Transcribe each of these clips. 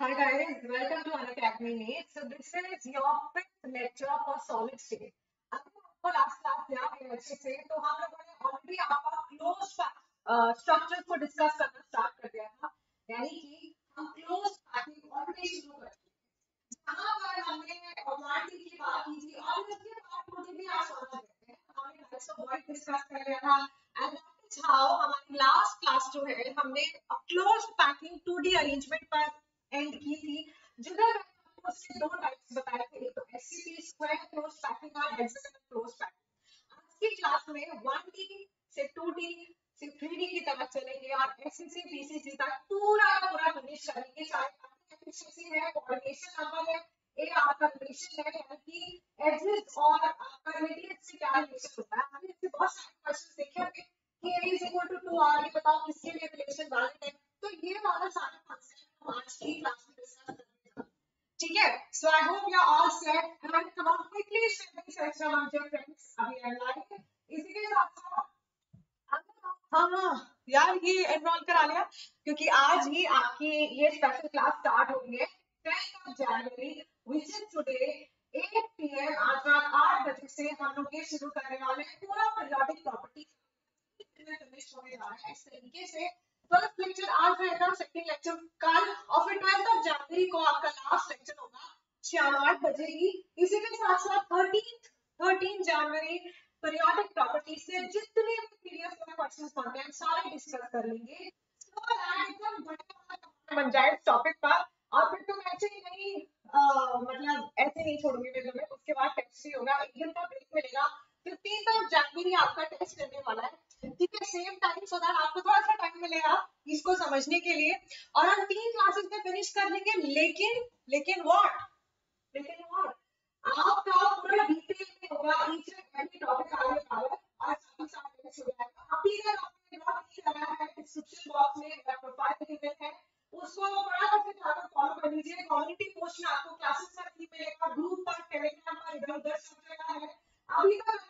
Hi guys, welcome to Unacademy Mate. So this is your fifth lecture for solid state. अगर आपको last class याद है अच्छे से तो हम लोगों ने ऑलरेडी आपका क्लोज स्ट्रक्चर को डिस्कस करना स्टार्ट कर दिया था यानी कि हम क्लोज पैकिंग ऑलरेडी शुरू कर जहां पर हमने क्वांटिटी की बात की थी और उसके बाद मुझे भी आप समझ लेते हैं हमने टाइप्स ऑफ वर्ड डिस्कस कर लिया था एंड दैट इज हाउ हमारी लास्ट क्लास जो है हमने क्लोज पैकिंग 2D अरेंजमेंट पर एंड की थी जिधर उसके दो टाइप्स बताए थे एक तो एससीपी स्क्वायर क्लोज पैकिंग और हेक्सागन क्लोज पैकिंग आज की क्लास में 1D से 2D से 3D की तरफ चलेंगे और एससीपी पीसीसी तक पूरा का पूरा फिनिश करेंगे चाहे एफिशिएंसी है कोऑर्डिनेशन नंबर है ए आपका रिलेशन है यानी कि एडजेस और आपका रेडियस से क्या रिलेशन होता है हमने इससे बहुत सारे क्वेश्चंस देखे होंगे कि a इज इक्वल टू 2 और ये बताओ किसके लिए रिलेशन वैलिड है तो ये वाला सारा कॉन्सेप्ट हम आज की क्लास में डिस्कस करने ठीक है so I hope you are all set and come on quickly share this extra amount your friends अभी आई लाइक इसी के साथ साथ हाँ यार ये एनरोल करा लिया क्योंकि आज ही आपकी ये स्पेशल क्लास स्टार्ट होगी है tenth of January which is today 8 am आज रात आठ बजे से हम लोग ये शुरू करने वाले हैं पूरा पीरियोडिक प्रॉपर्टी फिनिश होने जा रहा है इस तरीके से ट्वेल्थ लेक्चर आज रहेगा सेकंड लेक्चर कल और फिर ट्वेल्थ ऑफ जनवरी को आपका लास्ट लेक्चर होगा शाम आठ बजे ही इसी के साथ साथ thirteen thirteen January periodic property से जितने पीरियड्स में क्वेश्चंस बनते हैं सारे डिस्कस कर लेंगे तो एकदम बड़ा बन जाए टॉपिक पर और फिर तुम तो ऐसे नहीं आ, मतलब ऐसे नहीं छोड़ूंगी मैं उसके बाद टेस्ट ही होगा एक दिन का ब्रेक मिलेगा फिफ्टीन ऑफ जनवरी आपका टेस्ट करने वाला है ठीक है सेम टाइम सो दैट आपको थोड़ा सा टाइम मिलेगा इसको समझने के लिए और हम तीन क्लासेस में फिनिश कर लेंगे लेकिन लेकिन व्हाट लेकिन व्हाट आपका तो पूरा डिटेल में होगा ईच एंड एवरी टॉपिक आने वाला है और सभी सामने से जाएगा अभी तक आपने ड्रॉप नहीं करा है डिस्क्रिप्शन बॉक्स में मेरा प्रोफाइल गिवन है उसको बड़ा करके जाकर फॉलो कर लीजिए कम्युनिटी पोस्ट में आपको क्लासेस का लिंक मिलेगा ग्रुप पर टेलीग्राम पर इधर उधर सब जगह है अभी तक तो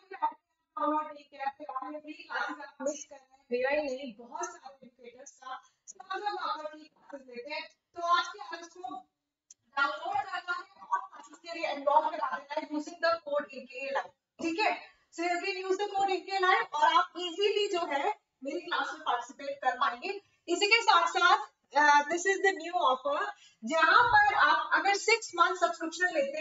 मेरा ही नहीं बहुत सारे क्रिकेटर्स का स्मागम आकर की क्लासेस लेते हैं तो आज के आज उसको डाउनलोड करना है और क्लासेस के लिए एनरोल करा देना है using the code AK live ठीक है so you can use the code AK live और आप इजीली जो है मेरी क्लास में पार्टिसिपेट कर पाएंगे इसी के साथ साथ this is the new offer जहां पर आप अगर सिक्स मंथ सब्सक्रिप्शन लेते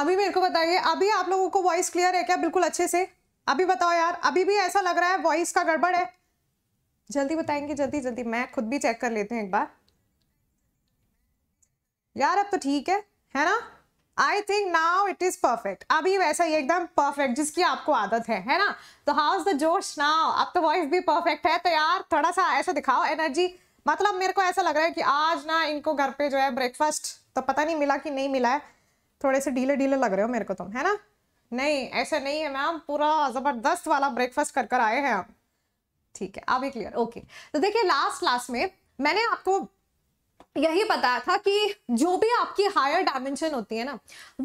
अभी मेरे को बताइए अभी आप लोगों को वॉइस क्लियर है क्या बिल्कुल अच्छे से अभी बताओ यार अभी भी ऐसा लग रहा है वॉइस का गड़बड़ है जल्दी बताएंगे जल्दी जल्दी मैं खुद भी चेक कर लेते हैं एक बार यार अब तो ठीक है है ना I think now it is perfect अभी वैसा ही एकदम परफेक्ट जिसकी आपको आदत है है ना तो how is the josh now अब तो वॉइस भी परफेक्ट है तो यार थोड़ा सा ऐसा दिखाओ एनर्जी मतलब मेरे को ऐसा लग रहा है कि आज ना इनको घर पे जो है ब्रेकफास्ट तो पता नहीं मिला कि नहीं मिला है थोड़े से डीले डीले लग रहे हो मेरे को तुम तो, है ना नहीं ऐसा नहीं है मैम पूरा ज़बरदस्त वाला ब्रेकफास्ट कर कर आए हैं हम ठीक है आप भी क्लियर ओके तो देखिए लास्ट क्लास में मैंने आपको यही बताया था कि जो भी आपकी हायर डायमेंशन होती है ना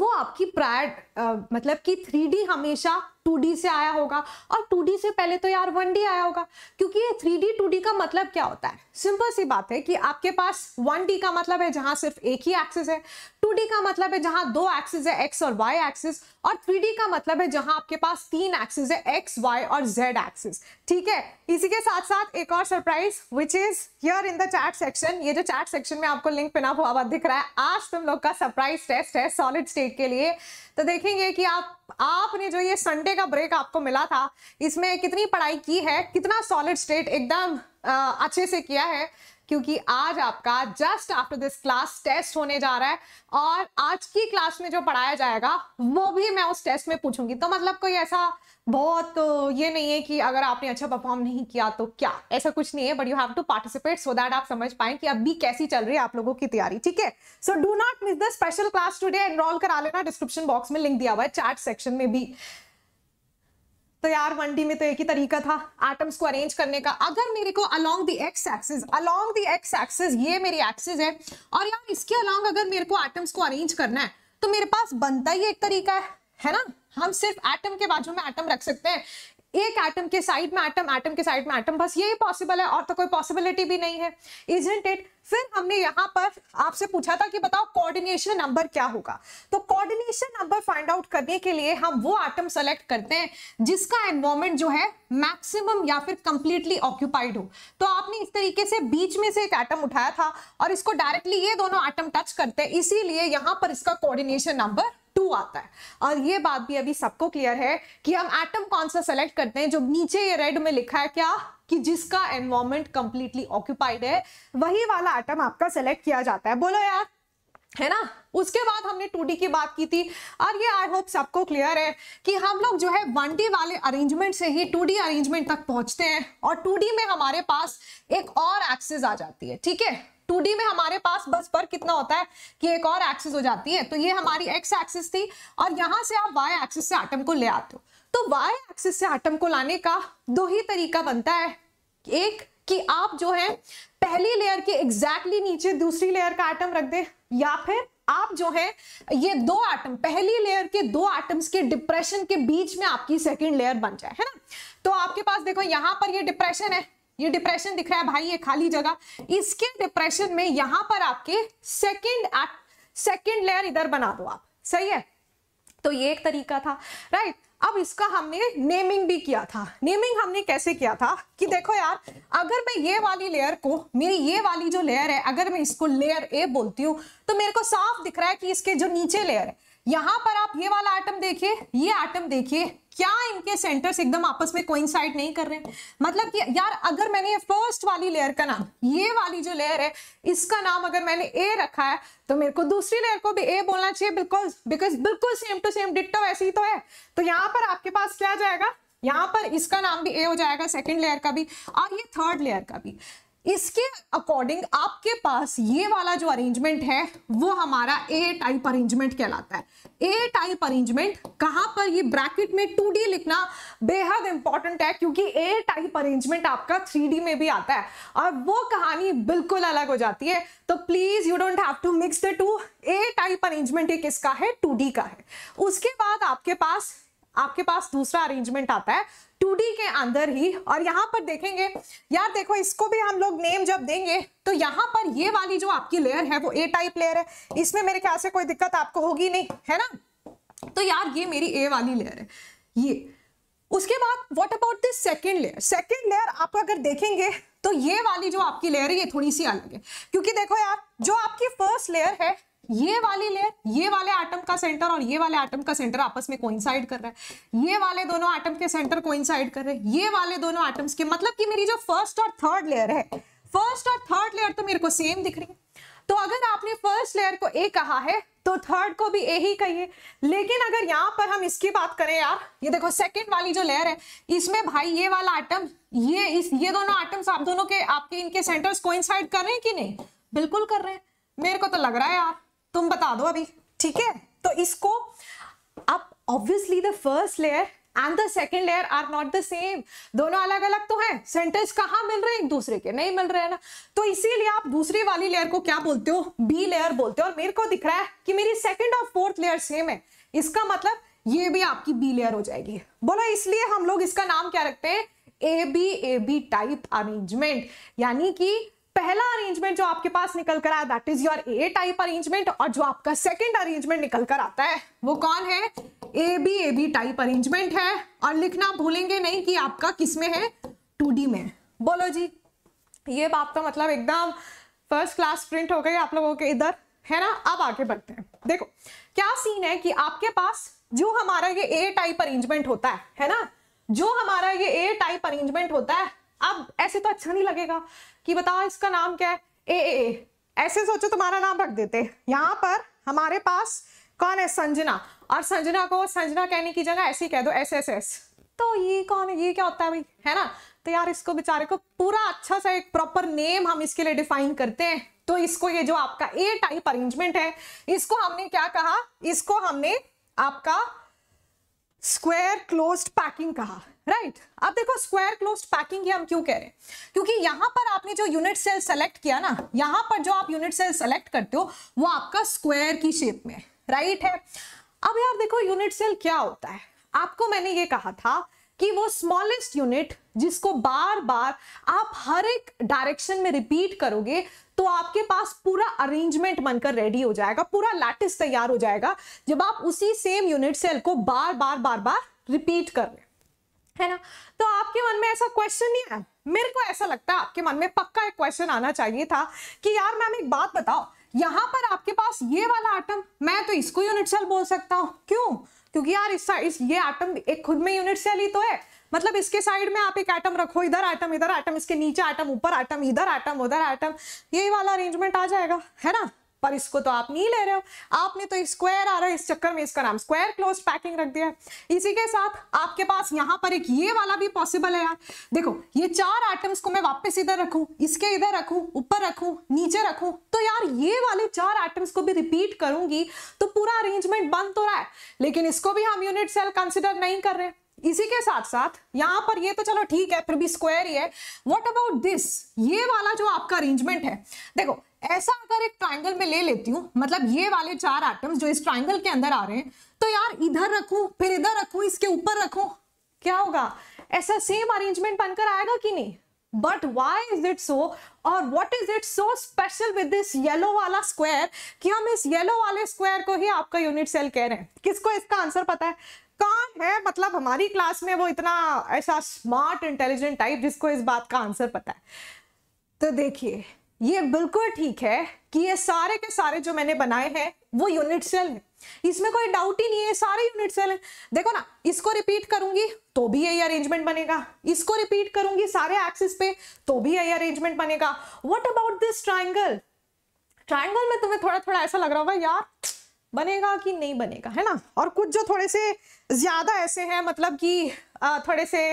वो आपकी प्रायर मतलब कि थ्री हमेशा टू से आया होगा और टू से पहले तो यार वन आया होगा क्योंकि ये थ्री डी का मतलब क्या होता है सिंपल सी बात है कि आपके पास वन का मतलब है जहां सिर्फ एक ही एक्सिस है टू का मतलब है जहां दो एक्सिस है एक्स और वाई एक्सिस और थ्री का मतलब है जहां आपके पास तीन एक्सिस है एक्स वाई और जेड एक्सिस ठीक है इसी के साथ साथ एक और surprise which is here in the chat section ये जो चैट सेक्शन में आपको लिंक पिना हुआ दिख रहा है आज तुम लोग का सरप्राइज टेस्ट है सॉलिड स्टेट के लिए तो देखेंगे कि आप आपने जो ये संडे घंटे का ब्रेक आपको मिला था इसमें कितनी पढ़ाई की है कितना सॉलिड स्टेट एकदम अच्छे से किया है क्योंकि आज आपका just after this class test होने जा रहा है और आज की क्लास में जो पढ़ाया जाएगा वो भी मैं उस टेस्ट में पूछूंगी तो मतलब कोई ऐसा बहुत ये नहीं है कि अगर आपने अच्छा परफॉर्म नहीं किया तो क्या ऐसा कुछ नहीं है but you have to participate so that आप समझ पाए कि अभी कैसी चल रही है आप लोगों की तैयारी ठीक है so do not miss the special class today enrol करा लेना डिस्क्रिप्शन बॉक्स में लिंक दिया हुआ है चैट सेक्शन में भी तो यार डी में तो एक ही तरीका था एटम्स को अरेंज करने का अगर मेरे को along the X axis along the X axis ये मेरी एक्सिस है और यार इसके अलोंग अगर मेरे को एटम्स को अरेंज करना है तो मेरे पास बनता ही एक तरीका है है ना हम सिर्फ एटम के बाजू में एटम रख सकते हैं एक एटम के साइड में एटम एटम के साइड में एटम बस यही पॉसिबल है और तो कोई पॉसिबिलिटी भी नहीं है इजेंट इट फिर हमने यहाँ पर आपसे पूछा था कि बताओ कोऑर्डिनेशन नंबर क्या होगा तो कोऑर्डिनेशन नंबर फाइंड आउट करने के लिए हम वो एटम सेलेक्ट करते हैं जिसका एनवायरमेंट जो है मैक्सिमम या फिर कंप्लीटली ऑक्यूपाइड हो तो आपने इस तरीके से बीच में से एक एटम उठाया था और इसको डायरेक्टली ये दोनों एटम टच करते हैं इसीलिए यहाँ पर इसका कोऑर्डिनेशन नंबर टू आता है और ये बात भी अभी सबको क्लियर है कि हम एटम कौन सा सेलेक्ट करते हैं जो नीचे ये रेड में लिखा है क्या कि जिसका एनवायरमेंट कंप्लीटली ऑक्यूपाइड है वही वाला एटम आपका सेलेक्ट किया जाता है बोलो यार है ना उसके बाद हमने टू की बात की थी और ये आई होप सबको क्लियर है कि हम लोग जो है वन वाले अरेंजमेंट से ही टू अरेंजमेंट तक पहुंचते हैं और टू में हमारे पास एक और एक्सेस आ जाती है ठीक है टू में हमारे पास बस पर कितना होता है कि एक और एक्सिस हो जाती है तो ये हमारी एक्स एक्सिस थी और यहां से आप वाई एक्सिस से आटम को ले आते हो तो वाई एक्सिस से आटम को लाने का दो ही तरीका बनता है एक कि आप जो है पहली लेयर के एग्जैक्टली नीचे दूसरी लेयर का आइटम रख दे या फिर आप जो है ये दो आइटम पहली लेयर के दो आइटम्स के डिप्रेशन के बीच में आपकी सेकेंड लेयर बन जाए है ना तो आपके पास देखो यहां पर ये डिप्रेशन है ये डिप्रेशन दिख रहा है भाई ये खाली जगह इसके डिप्रेशन में यहां पर आपके सेकेंड सेकेंड लेयर इधर बना दो आप सही है तो ये एक तरीका था राइट अब इसका हमने नेमिंग भी किया था नेमिंग हमने कैसे किया था कि देखो यार अगर मैं ये वाली लेयर को मेरी ये वाली जो लेयर है अगर मैं इसको लेयर ए बोलती हूँ तो मेरे को साफ दिख रहा है कि इसके जो नीचे लेयर है यहां पर आप ये वाला आइटम देखिए ये आइटम देखिए क्या इनके सेंटर्स एकदम आपस में कोइंसाइड नहीं कर रहे मतलब कि यार अगर मैंने फर्स्ट वाली लेयर का नाम ये वाली जो लेयर है इसका नाम अगर मैंने ए रखा है तो मेरे को दूसरी लेयर को भी ए बोलना चाहिए बिकॉज बिकॉज बिल्कुल सेम टू सेम डिटो वैसे ही तो है तो यहाँ पर आपके पास क्या जाएगा यहाँ पर इसका नाम भी ए हो जाएगा सेकेंड लेयर का भी और ये थर्ड लेयर का भी इसके अकॉर्डिंग आपके पास ये वाला जो अरेंजमेंट है वो हमारा ए टाइप अरेंजमेंट कहलाता है ए टाइप अरेंजमेंट कहां पर ये ब्रैकेट में 2D लिखना बेहद इंपॉर्टेंट है क्योंकि ए टाइप अरेंजमेंट आपका 3D में भी आता है और वो कहानी बिल्कुल अलग हो जाती है तो please you don't have to mix the two A type arrangement ये किसका है टू का है उसके बाद आपके पास आपके पास दूसरा अरेंजमेंट आता है टू के अंदर ही और यहाँ पर देखेंगे यार देखो इसको भी हम लोग नेम जब देंगे तो यहाँ पर ये वाली जो आपकी लेयर है वो ए टाइप लेयर है इसमें मेरे ख्याल से कोई दिक्कत आपको होगी नहीं है ना तो यार ये मेरी ए वाली लेयर है ये उसके बाद what about this second layer second layer आप अगर देखेंगे तो ये वाली जो आपकी लेयर है ये थोड़ी सी अलग है क्योंकि देखो यार जो आपकी फर्स्ट लेयर है ये वाली लेयर ये वाले एटम का सेंटर और ये वाले एटम का सेंटर आपस में कोइंसाइड कर रहा है ये वाले दोनों एटम के सेंटर कोइंसाइड कर रहे हैं ये वाले दोनों एटम्स के मतलब कि मेरी जो फर्स्ट और थर्ड लेयर है फर्स्ट और थर्ड लेयर तो मेरे को सेम दिख रही है तो अगर आपने फर्स्ट लेयर को ए कहा है तो थर्ड को भी ए ही कहिए लेकिन अगर यहां पर हम इसकी बात करें यार ये देखो सेकंड वाली जो लेयर है इसमें भाई ये वाला आइटम ये इस ये दोनों आइटम्स आप दोनों के आपके इनके सेंटर्स कोइंसाइड कर रहे हैं कि नहीं बिल्कुल कर रहे हैं मेरे को तो लग रहा है यार तुम बता दो अभी ठीक है तो इसको अब obviously the first layer and the second layer are not the same दोनों अलग अलग तो हैं सेंटेंस कहाँ मिल रहे हैं एक दूसरे के नहीं मिल रहे हैं ना तो इसीलिए आप दूसरी वाली लेयर को क्या बोलते हो बी लेयर बोलते हो और मेरे को दिख रहा है कि मेरी सेकेंड और फोर्थ लेयर सेम है इसका मतलब ये भी आपकी बी लेयर हो जाएगी बोला इसलिए हम लोग इसका नाम क्या रखते हैं A B A B type arrangement यानी कि पहला अरेंजमेंट जो आपके पास निकल कर आया that is your A type arrangement और जो आपका सेकेंड अरेंजमेंट निकल कर आता है वो कौन है A B A B type arrangement है और लिखना भूलेंगे नहीं कि आपका किस में है टू डी में बोलो जी ये बात तो मतलब एकदम फर्स्ट क्लास प्रिंट हो गई आप लोगों के इधर है ना अब आगे बढ़ते हैं देखो क्या सीन है कि आपके पास जो हमारा ये ए टाइप अरेंजमेंट होता है है ना जो हमारा ये ए टाइप अरेंजमेंट होता है अब ऐसे तो अच्छा नहीं लगेगा कि बताओ इसका नाम क्या है ए ए, ऐसे सोचो तुम्हारा नाम रख देते यहाँ पर हमारे पास कौन है संजना और संजना को संजना कहने की जगह ऐसे ही कह दो एस एस एस तो ये कौन है ये क्या होता है भाई है ना तो यार इसको बेचारे को पूरा अच्छा सा एक प्रॉपर नेम हम इसके लिए डिफाइन करते हैं तो इसको ये जो आपका ए टाइप अरेंजमेंट है इसको हमने क्या कहा इसको हमने आपका स्क्वायर क्लोज्ड पैकिंग कहा राइट right. अब देखो स्क्वायर क्लोज पैकिंग हम क्यों कह रहे हैं क्योंकि यहां पर आपने जो यूनिट सेल सेलेक्ट किया ना यहां पर जो आप यूनिट सेल सेलेक्ट करते हो वो आपका स्क्वायर की शेप में राइट right है अब यार देखो यूनिट सेल क्या होता है आपको मैंने ये कहा था कि वो स्मॉलेस्ट यूनिट जिसको बार बार आप हर एक डायरेक्शन में रिपीट करोगे तो आपके पास पूरा अरेंजमेंट बनकर रेडी हो जाएगा पूरा लैटिस तैयार हो जाएगा जब आप उसी सेम यूनिट सेल को बार बार बार बार रिपीट कर रहे है ना तो आपके मन में ऐसा क्वेश्चन नहीं है मेरे को ऐसा लगता है आपके मन में पक्का एक क्वेश्चन आना चाहिए था कि यार मैम एक बात बताओ यहाँ पर आपके पास ये वाला आइटम मैं तो इसको यूनिट सेल बोल सकता हूँ क्यों क्योंकि यार इस, इस ये आइटम एक खुद में यूनिट सेल ही तो है मतलब इसके साइड में आप एक आइटम रखो इधर आइटम इधर आइटम इसके नीचे आइटम ऊपर आइटम इधर आइटम उधर आइटम यही वाला अरेंजमेंट आ जाएगा है ना पर इसको तो आप नहीं ले रहे हो आपने तो स्क्वायर आ रहा है इस चक्कर में इसका नाम स्क्वायर क्लोज पैकिंग रख दिया है इसी के साथ आपके पास यहाँ पर एक ये वाला भी पॉसिबल है यार देखो ये चार आइटम्स को मैं वापस इधर रखूं इसके इधर रखूं ऊपर रखूं नीचे रखूं तो यार ये वाले चार आइटम्स को भी रिपीट करूंगी तो पूरा अरेंजमेंट बन तो रहा है लेकिन इसको भी हम यूनिट सेल कंसिडर नहीं कर रहे इसी के साथ साथ यहाँ पर ये तो चलो ठीक है फिर भी स्क्वायर ही है व्हाट अबाउट दिस ये वाला जो आपका अरेंजमेंट है देखो ऐसा अगर एक ट्राइंगल में ले लेती हूँ मतलब ये वाले चार आइटम्स जो इस ट्राइंगल के अंदर आ रहे हैं तो यार इधर रखू फिर इधर रखू इसके ऊपर रखू क्या होगा ऐसा सेम अरेंजमेंट बनकर आएगा कि नहीं but why is it so और what is it so special with this yellow वाला स्क्वायर कि हम इस येलो वाले स्क्वायर को ही आपका यूनिट सेल कह रहे हैं किसको इसका आंसर पता है कौन है मतलब हमारी क्लास में वो इतना ऐसा स्मार्ट इंटेलिजेंट टाइप जिसको इस बात का आंसर पता है तो देखिए ये बिल्कुल ठीक है कि ये सारे के सारे जो मैंने बनाए हैं वो यूनिट सेल है इसमें कोई डाउट ही नहीं है सारे यूनिट सेल हैं देखो ना इसको रिपीट करूंगी तो भी यही अरेंजमेंट बनेगा इसको रिपीट करूंगी सारे एक्सिस पे तो भी यही अरेंजमेंट बनेगा what about this triangle triangle में तुम्हें थोड़ा थोड़ा ऐसा लग रहा होगा यार बनेगा कि नहीं बनेगा है ना और कुछ जो थोड़े से ज्यादा ऐसे हैं मतलब कि थोड़े से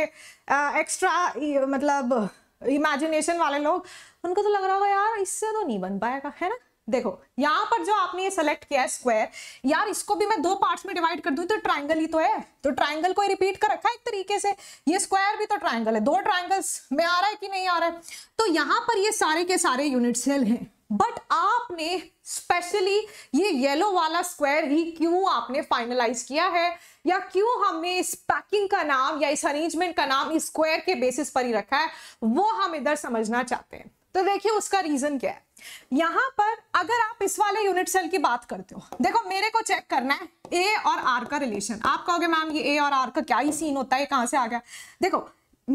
एक्स्ट्रा मतलब इमेजिनेशन वाले लोग उनको तो लग रहा होगा यार इससे तो नहीं बन पाएगा है ना देखो यहाँ पर जो आपने ये सेलेक्ट किया है स्क्वायर यार इसको भी मैं दो पार्ट्स में डिवाइड कर दूं तो ट्राइंगल ही तो है तो ट्राइंगल को रिपीट कर रखा है एक तरीके से ये स्क्वायर भी तो ट्राइंगल है दो ट्राइंगल्स में आ रहा है कि नहीं आ रहा है तो यहाँ पर ये सारे के सारे यूनिट सेल हैं बट आपने स्पेशली ये येलो वाला स्क्वायर ही क्यों आपने फाइनलाइज किया है या क्यों हमने इस पैकिंग का नाम या इस अरेंजमेंट का नाम स्क्वायर के बेसिस पर ही रखा है वो हम इधर समझना चाहते हैं तो देखिए उसका रीजन क्या है यहां पर अगर आप इस वाले यूनिट सेल की बात करते हो देखो मेरे को चेक करना है ए और आर का रिलेशन आप कहोगे मैम ये ए और आर का क्या ही सीन होता है कहां से आ गया देखो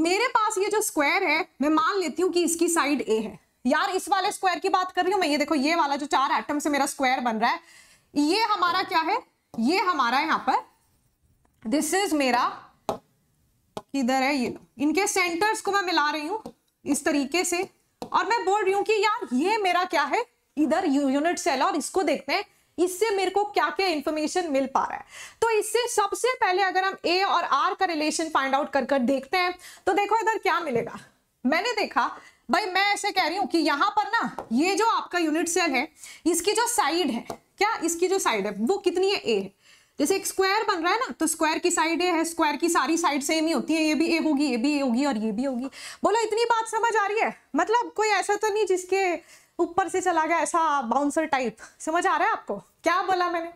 मेरे पास ये जो स्क्वायर है मैं मान लेती हूं कि इसकी साइड ए है यार इस वाले स्क्वायर की बात कर रही हूँ मैं ये देखो ये वाला जो चार एटम से मेरा स्क्वायर बन रहा है ये हमारा क्या है ये हमारा यहाँ पर दिस इज मेरा किधर है ये इनके सेंटर्स को मैं मिला रही हूँ इस तरीके से और मैं बोल रही हूँ कि यार ये मेरा क्या है इधर यूनिट सेल और इसको देखते हैं इससे मेरे को क्या क्या इंफॉर्मेशन मिल पा रहा है तो इससे सबसे पहले अगर हम ए और आर का रिलेशन फाइंड आउट कर कर देखते हैं तो देखो इधर क्या मिलेगा मैंने देखा भाई मैं ऐसे कह रही हूं कि यहां पर ना ये जो आपका यूनिट सेल है इसकी जो साइड है क्या इसकी जो साइड है वो कितनी है ए है जैसे एक स्क्वायर बन रहा है ना तो स्क्वायर की साइड है स्क्वायर की सारी साइड सेम ही होती है ये भी ए होगी ये भी ए होगी और ये भी होगी बोलो इतनी बात समझ आ रही है मतलब कोई ऐसा तो नहीं जिसके ऊपर से चला गया ऐसा बाउंसर टाइप समझ आ रहा है आपको क्या बोला मैंने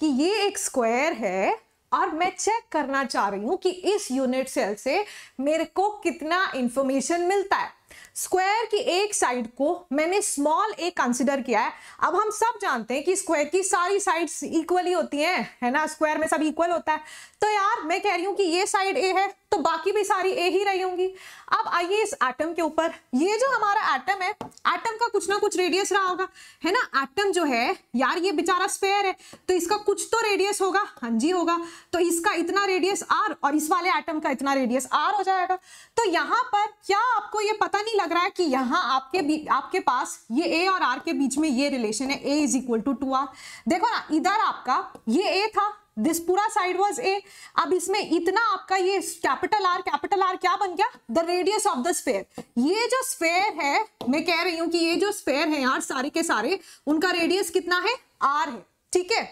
कि ये एक स्क्वायर है और मैं चेक करना चाह रही हूँ कि इस यूनिट सेल से मेरे को कितना इंफॉर्मेशन मिलता है स्क्वायर की एक साइड को मैंने स्मॉल ए कंसिडर किया है अब हम सब जानते हैं कि स्क्वायर की सारी साइड्स इक्वली होती हैं है ना स्क्वायर में सब इक्वल होता है तो यार मैं कह रही हूं कि ये साइड ए है तो बाकी भी सारी ए ही रही होंगी अब आइए इस एटम के ऊपर ये जो हमारा एटम है एटम का कुछ ना कुछ रेडियस रहा होगा है ना एटम जो है यार ये बेचारा स्पेयर है तो इसका कुछ तो रेडियस होगा हाँ जी होगा तो इसका इतना रेडियस आर और इस वाले एटम का इतना रेडियस आर हो जाएगा तो यहाँ पर क्या आपको ये पता नहीं लग रहा है कि यहाँ आपके आपके पास ये ए और आर के बीच में ये रिलेशन है A is equal to two R देखो ना इधर आपका ये ए था दिस पूरा साइड वॉज ए अब इसमें इतना आपका ये कैपिटल आर कैपिटल आर क्या बन गया the radius of the sphere ये जो स्पेयर है मैं कह रही हूं कि ये जो स्पेयर है यार सारे के सारे उनका रेडियस कितना है आर है ठीक है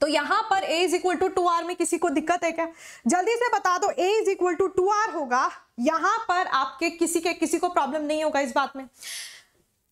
तो यहां पर a is equal to two R में किसी को दिक्कत है क्या जल्दी से बता दो a is equal to two R होगा यहां पर आपके किसी के किसी को प्रॉब्लम नहीं होगा इस बात में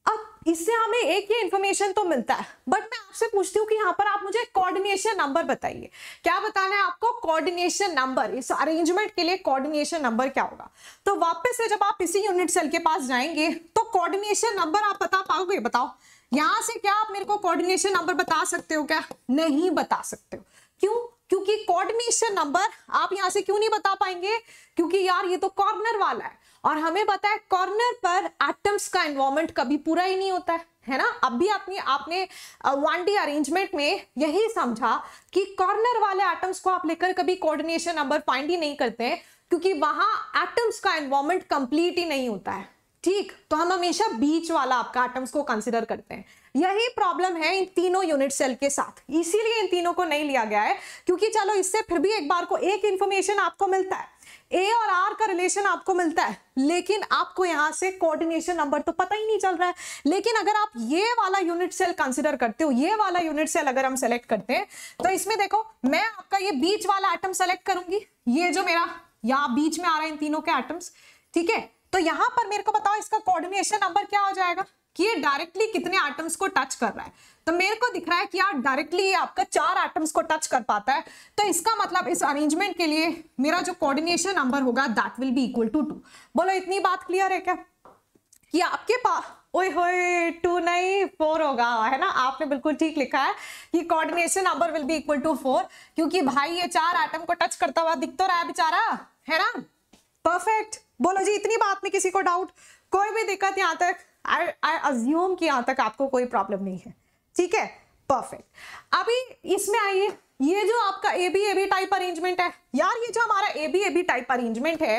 अब इससे हमें एक ये इन्फॉर्मेशन तो मिलता है बट मैं आपसे पूछती हूँ कि यहाँ पर आप मुझे कोऑर्डिनेशन नंबर बताइए क्या बताना है आपको कोऑर्डिनेशन नंबर इस अरेंजमेंट के लिए कोऑर्डिनेशन नंबर क्या होगा तो वापस से जब आप इसी यूनिट सेल के पास जाएंगे तो कोऑर्डिनेशन नंबर आप बता पाओगे बताओ यहाँ से क्या आप मेरे को कोऑर्डिनेशन नंबर बता सकते हो क्या नहीं बता सकते हो क्यों क्योंकि कोऑर्डिनेशन नंबर आप यहाँ से क्यों नहीं बता पाएंगे क्योंकि यार ये तो कॉर्नर वाला है और हमें पता है कॉर्नर पर एटम्स का इन्वॉल्वमेंट कभी पूरा ही नहीं होता है है ना अब भी आपने आपने वन डी अरेंजमेंट में यही समझा कि कॉर्नर वाले एटम्स को आप लेकर कभी कोऑर्डिनेशन नंबर फाइंड ही नहीं करते हैं क्योंकि वहां एटम्स का इन्वॉल्वमेंट कंप्लीट ही नहीं होता है ठीक तो हम हमेशा बीच वाला आपका एटम्स को कंसिडर करते हैं यही प्रॉब्लम है इन तीनों यूनिट सेल के साथ इसीलिए इन तीनों को नहीं लिया गया है क्योंकि चलो इससे फिर भी एक बार को एक इंफॉर्मेशन आपको मिलता है ए और आर का रिलेशन आपको मिलता है लेकिन आपको यहां से कोऑर्डिनेशन नंबर तो पता ही नहीं चल रहा है लेकिन अगर आप ये वाला यूनिट सेल कंसिडर करते हो ये वाला यूनिट सेल अगर हम सेलेक्ट करते हैं तो इसमें देखो मैं आपका ये बीच वाला एटम सेलेक्ट करूंगी ये जो मेरा यहाँ बीच में आ रहा है इन तीनों के एटम्स ठीक है तो यहां पर मेरे को बताओ इसका कोऑर्डिनेशन नंबर क्या हो जाएगा कि ये डायरेक्टली कितने एटम्स को टच कर रहा है तो मेरे को दिख रहा है कि यार डायरेक्टली आपका चार एटम्स को टच कर पाता है तो इसका मतलब इस अरेंजमेंट के लिए मेरा जो कोऑर्डिनेशन नंबर होगा that will be equal to two बोलो इतनी बात क्लियर है क्या कि आपके पास ओए होए टू नहीं फोर होगा है ना आपने बिल्कुल ठीक लिखा है कि coordination number will be equal to four क्योंकि भाई ये चार आइटम को टच करता हुआ दिख तो रहा है बेचारा है ना परफेक्ट बोलो जी इतनी बात में किसी को डाउट कोई भी दिक्कत यहाँ तक आई आई अज्यूम कि यहाँ तक आपको कोई प्रॉब्लम नहीं है ठीक है परफेक्ट अभी इसमें आइए ये जो आपका A B A B type arrangement है यार ये जो हमारा A B A B type arrangement है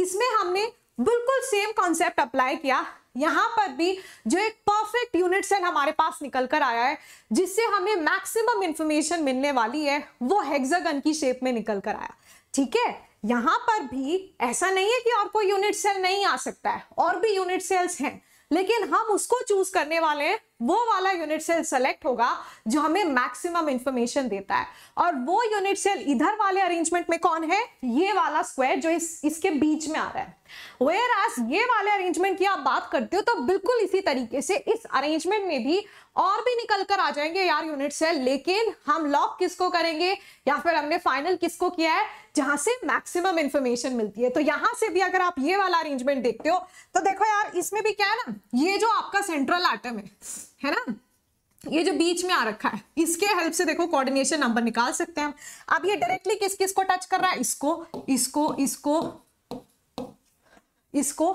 इसमें हमने बिल्कुल सेम कॉन्सेप्ट अप्लाई किया यहां पर भी जो एक परफेक्ट यूनिट सेल हमारे पास निकल कर आया है जिससे हमें मैक्सिमम इंफॉर्मेशन मिलने वाली है वो हेक्सागन की शेप में निकल कर आया ठीक है यहां पर भी ऐसा नहीं है कि और कोई यूनिट सेल नहीं आ सकता है और भी यूनिट सेल्स हैं लेकिन हम उसको चूज करने वाले हैं वो वाला यूनिट सेल सेलेक्ट होगा जो हमें मैक्सिमम इंफॉर्मेशन देता है और वो यूनिट सेल इधर वाले अरेंजमेंट में कौन है ये वाला स्क्वायर जो इस, इसके बीच में आ रहा है वेयर एस ये वाले अरेंजमेंट की आप बात करते हो तो बिल्कुल इसी तरीके से इस अरेंजमेंट में भी और भी निकल कर आ जाएंगे यार यूनिट सेल लेकिन हम लॉक किसको करेंगे या फिर हमने फाइनल किसको किया है जहां से मैक्सिमम इंफॉर्मेशन मिलती है तो यहां से भी अगर आप ये वाला अरेंजमेंट देखते हो तो देखो यार इसमें भी क्या है ना ये जो आपका सेंट्रल आइटम है है ना ये जो बीच में आ रखा है इसके हेल्प से देखो कोऑर्डिनेशन नंबर निकाल सकते हैं हम अब ये डायरेक्टली किस किस को टच कर रहा है इसको इसको इसको इसको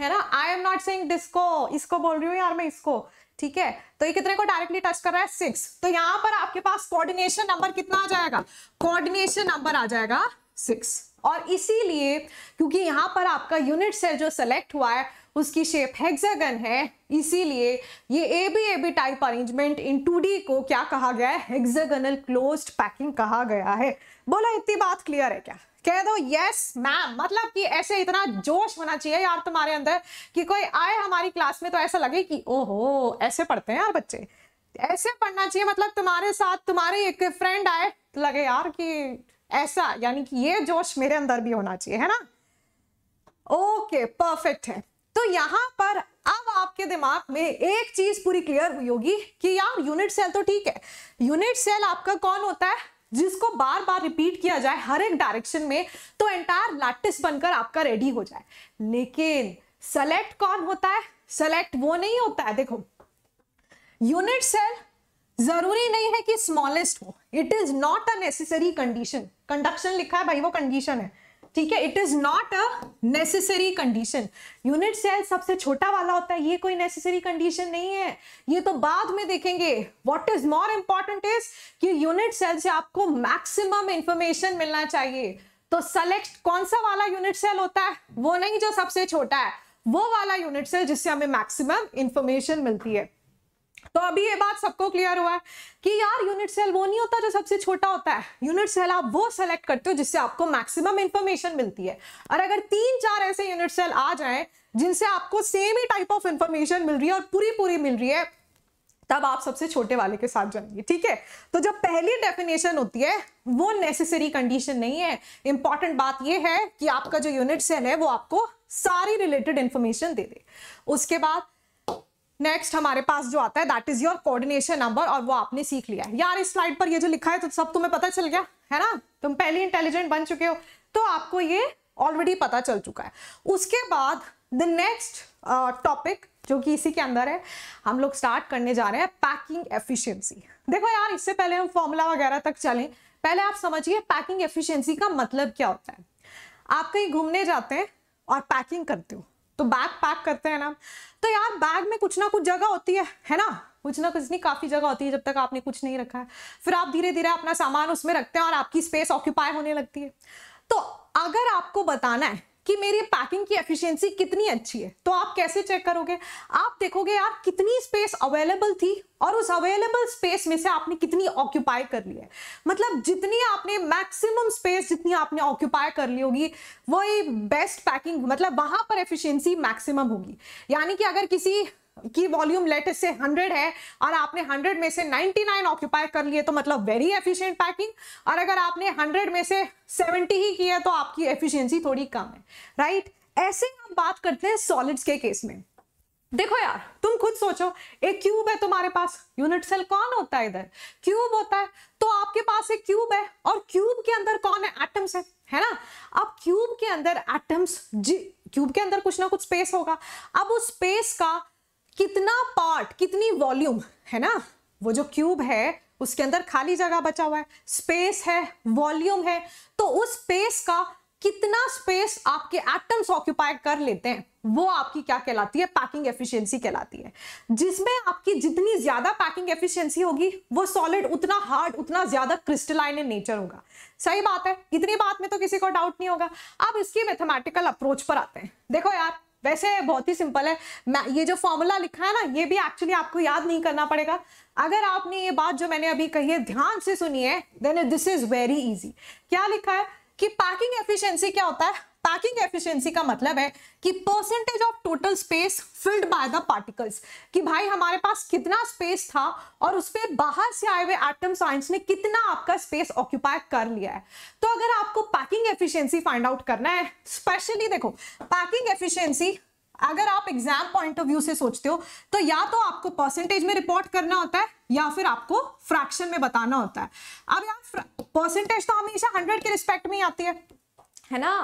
है ना I am not saying disco इसको बोल रही हूँ यार मैं इसको ठीक है तो ये कितने को डायरेक्टली टच कर रहा है सिक्स तो यहां पर आपके पास कोऑर्डिनेशन नंबर कितना आ जाएगा कोऑर्डिनेशन नंबर आ जाएगा सिक्स और इसीलिए क्योंकि यहाँ पर आपका यूनिट सेल जो सेलेक्ट हुआ है उसकी शेप हेक्सागन है इसीलिए ये A B A B type arrangement in two D को क्या कहा गया है हेक्सागनल क्लोज्ड पैकिंग कहा गया है बोला इतनी बात क्लियर है क्या कह दो यस मैम मतलब कि ऐसे इतना जोश होना चाहिए यार तुम्हारे अंदर कि कोई आए हमारी क्लास में तो ऐसा लगे कि ओहो ऐसे पढ़ते हैं यार बच्चे ऐसे पढ़ना चाहिए मतलब तुम्हारे साथ तुम्हारे एक फ्रेंड आए तो लगे यार कि ऐसा यानी कि ये जोश मेरे अंदर भी होना चाहिए है ना ओके परफेक्ट है तो यहां पर अब आपके दिमाग में एक चीज पूरी क्लियर हुई होगी कि यार यूनिट सेल तो ठीक है यूनिट सेल आपका कौन होता है जिसको बार बार रिपीट किया जाए हर एक डायरेक्शन में तो एंटायर लैटिस बनकर आपका रेडी हो जाए लेकिन सेलेक्ट कौन होता है सेलेक्ट वो नहीं होता है देखो यूनिट सेल जरूरी नहीं है कि स्मॉलेस्ट हो it is not a necessary condition conduction लिखा है भाई वो कंडीशन है ठीक है it is not a necessary condition unit cell सबसे छोटा वाला होता है ये कोई नेसेसरी कंडीशन नहीं है ये तो बाद में देखेंगे what is more important is कि यूनिट सेल से आपको मैक्सिमम इंफॉर्मेशन मिलना चाहिए तो सेलेक्ट कौन सा वाला यूनिट सेल होता है वो नहीं जो सबसे छोटा है वो वाला यूनिट सेल जिससे हमें मैक्सिमम इंफॉर्मेशन मिलती है तो अभी ये बात सबको क्लियर हुआ है कि यार यूनिट सेल वो नहीं होता जो सबसे छोटा होता है यूनिट सेल आप वो सेलेक्ट करते हो जिससे आपको मैक्सिमम इंफॉर्मेशन मिलती है और अगर तीन चार ऐसे यूनिट सेल आ जाए जिनसे आपको सेम ही टाइप ऑफ इंफॉर्मेशन मिल रही है और पूरी पूरी मिल रही है तब आप सबसे छोटे वाले के साथ जाएंगे ठीक है तो जो पहली डेफिनेशन होती है वो नेसेसरी कंडीशन नहीं है इंपॉर्टेंट बात ये है कि आपका जो यूनिट सेल है वो आपको सारी रिलेटेड इंफॉर्मेशन दे दे उसके बाद नेक्स्ट हमारे पास जो आता है that is your coordination number और वो आपने सीख लिया है यार इस स्लाइड पर ये जो लिखा है तो सब तुम्हें पता चल गया है ना तुम पहले इंटेलिजेंट बन चुके हो तो आपको ये ऑलरेडी पता चल चुका है उसके बाद द नेक्स्ट टॉपिक जो कि इसी के अंदर है हम लोग स्टार्ट करने जा रहे हैं पैकिंग एफिशिएंसी देखो यार इससे पहले हम फॉर्मूला वगैरह तक चलें पहले आप समझिए पैकिंग एफिशिएंसी का मतलब क्या होता है आप कहीं घूमने जाते हैं और पैकिंग करते हो तो बैग पैक करते हैं ना तो यार बैग में कुछ ना कुछ जगह होती है है ना कुछ ना कुछ नहीं काफ़ी जगह होती है जब तक आपने कुछ नहीं रखा है फिर आप धीरे धीरे अपना सामान उसमें रखते हैं और आपकी स्पेस ऑक्यूपाई होने लगती है तो अगर आपको बताना है कि मेरी पैकिंग की एफिशिएंसी कितनी अच्छी है तो आप कैसे चेक करोगे आप देखोगे यार कितनी स्पेस अवेलेबल थी और उस अवेलेबल स्पेस में से आपने कितनी ऑक्यूपाई कर ली है मतलब जितनी आपने मैक्सिमम स्पेस जितनी आपने ऑक्यूपाई कर ली होगी वही बेस्ट पैकिंग मतलब वहां पर एफिशिएंसी मैक्सिमम होगी यानी कि अगर किसी की वॉल्यूम लेटेस्ट से 100 है और आपने 100 में से 99 नाइन ऑक्यूपाई कर लिए तो मतलब वेरी एफिशिएंट पैकिंग और अगर आपने 100 में से 70 ही किया तो आपकी एफिशिएंसी थोड़ी कम है राइट ऐसे हम बात करते हैं सॉलिड्स के केस में देखो यार तुम खुद सोचो एक क्यूब है तुम्हारे पास यूनिट सेल कौन होता है इधर क्यूब होता है तो आपके पास एक क्यूब है और क्यूब के अंदर कौन है एटम्स है है ना अब क्यूब के अंदर एटम्स जी क्यूब के अंदर कुछ ना कुछ स्पेस होगा अब उस स्पेस का कितना पार्ट कितनी वॉल्यूम है ना वो जो क्यूब है उसके अंदर खाली जगह बचा हुआ है स्पेस है वॉल्यूम है तो उस स्पेस का कितना स्पेस आपके एटम्स ऑक्यूपाई कर लेते हैं वो आपकी क्या कहलाती है पैकिंग एफिशिएंसी कहलाती है जिसमें आपकी जितनी ज्यादा पैकिंग एफिशिएंसी होगी वो सॉलिड उतना हार्ड उतना ज्यादा क्रिस्टलाइन इन नेचर होगा सही बात है इतनी बात में तो किसी को डाउट नहीं होगा अब इसकी मैथमेटिकल अप्रोच पर आते हैं देखो यार वैसे बहुत ही सिंपल है मैं ये जो फॉर्मूला लिखा है ना ये भी एक्चुअली आपको याद नहीं करना पड़ेगा अगर आपने ये बात जो मैंने अभी कही है ध्यान से सुनी है then this is very easy क्या लिखा है कि पैकिंग एफिशिएंसी क्या होता है पैकिंग एफिशिएंसी का मतलब है कि percentage of total space filled by the particles कि भाई हमारे पास कितना स्पेस था और उस पर बाहर से आए हुए एटम साइंस ने कितना आपका स्पेस ऑक्यूपाई कर लिया है तो अगर आपको पैकिंग एफिशिएंसी फाइंड आउट करना है स्पेशली देखो पैकिंग एफिशियंसी अगर आप एग्जाम पॉइंट ऑफ व्यू से सोचते हो तो या तो आपको परसेंटेज में रिपोर्ट करना होता है या फिर आपको फ्रैक्शन में बताना होता है अब यार परसेंटेज तो हमेशा हंड्रेड के रिस्पेक्ट में ही आती है है ना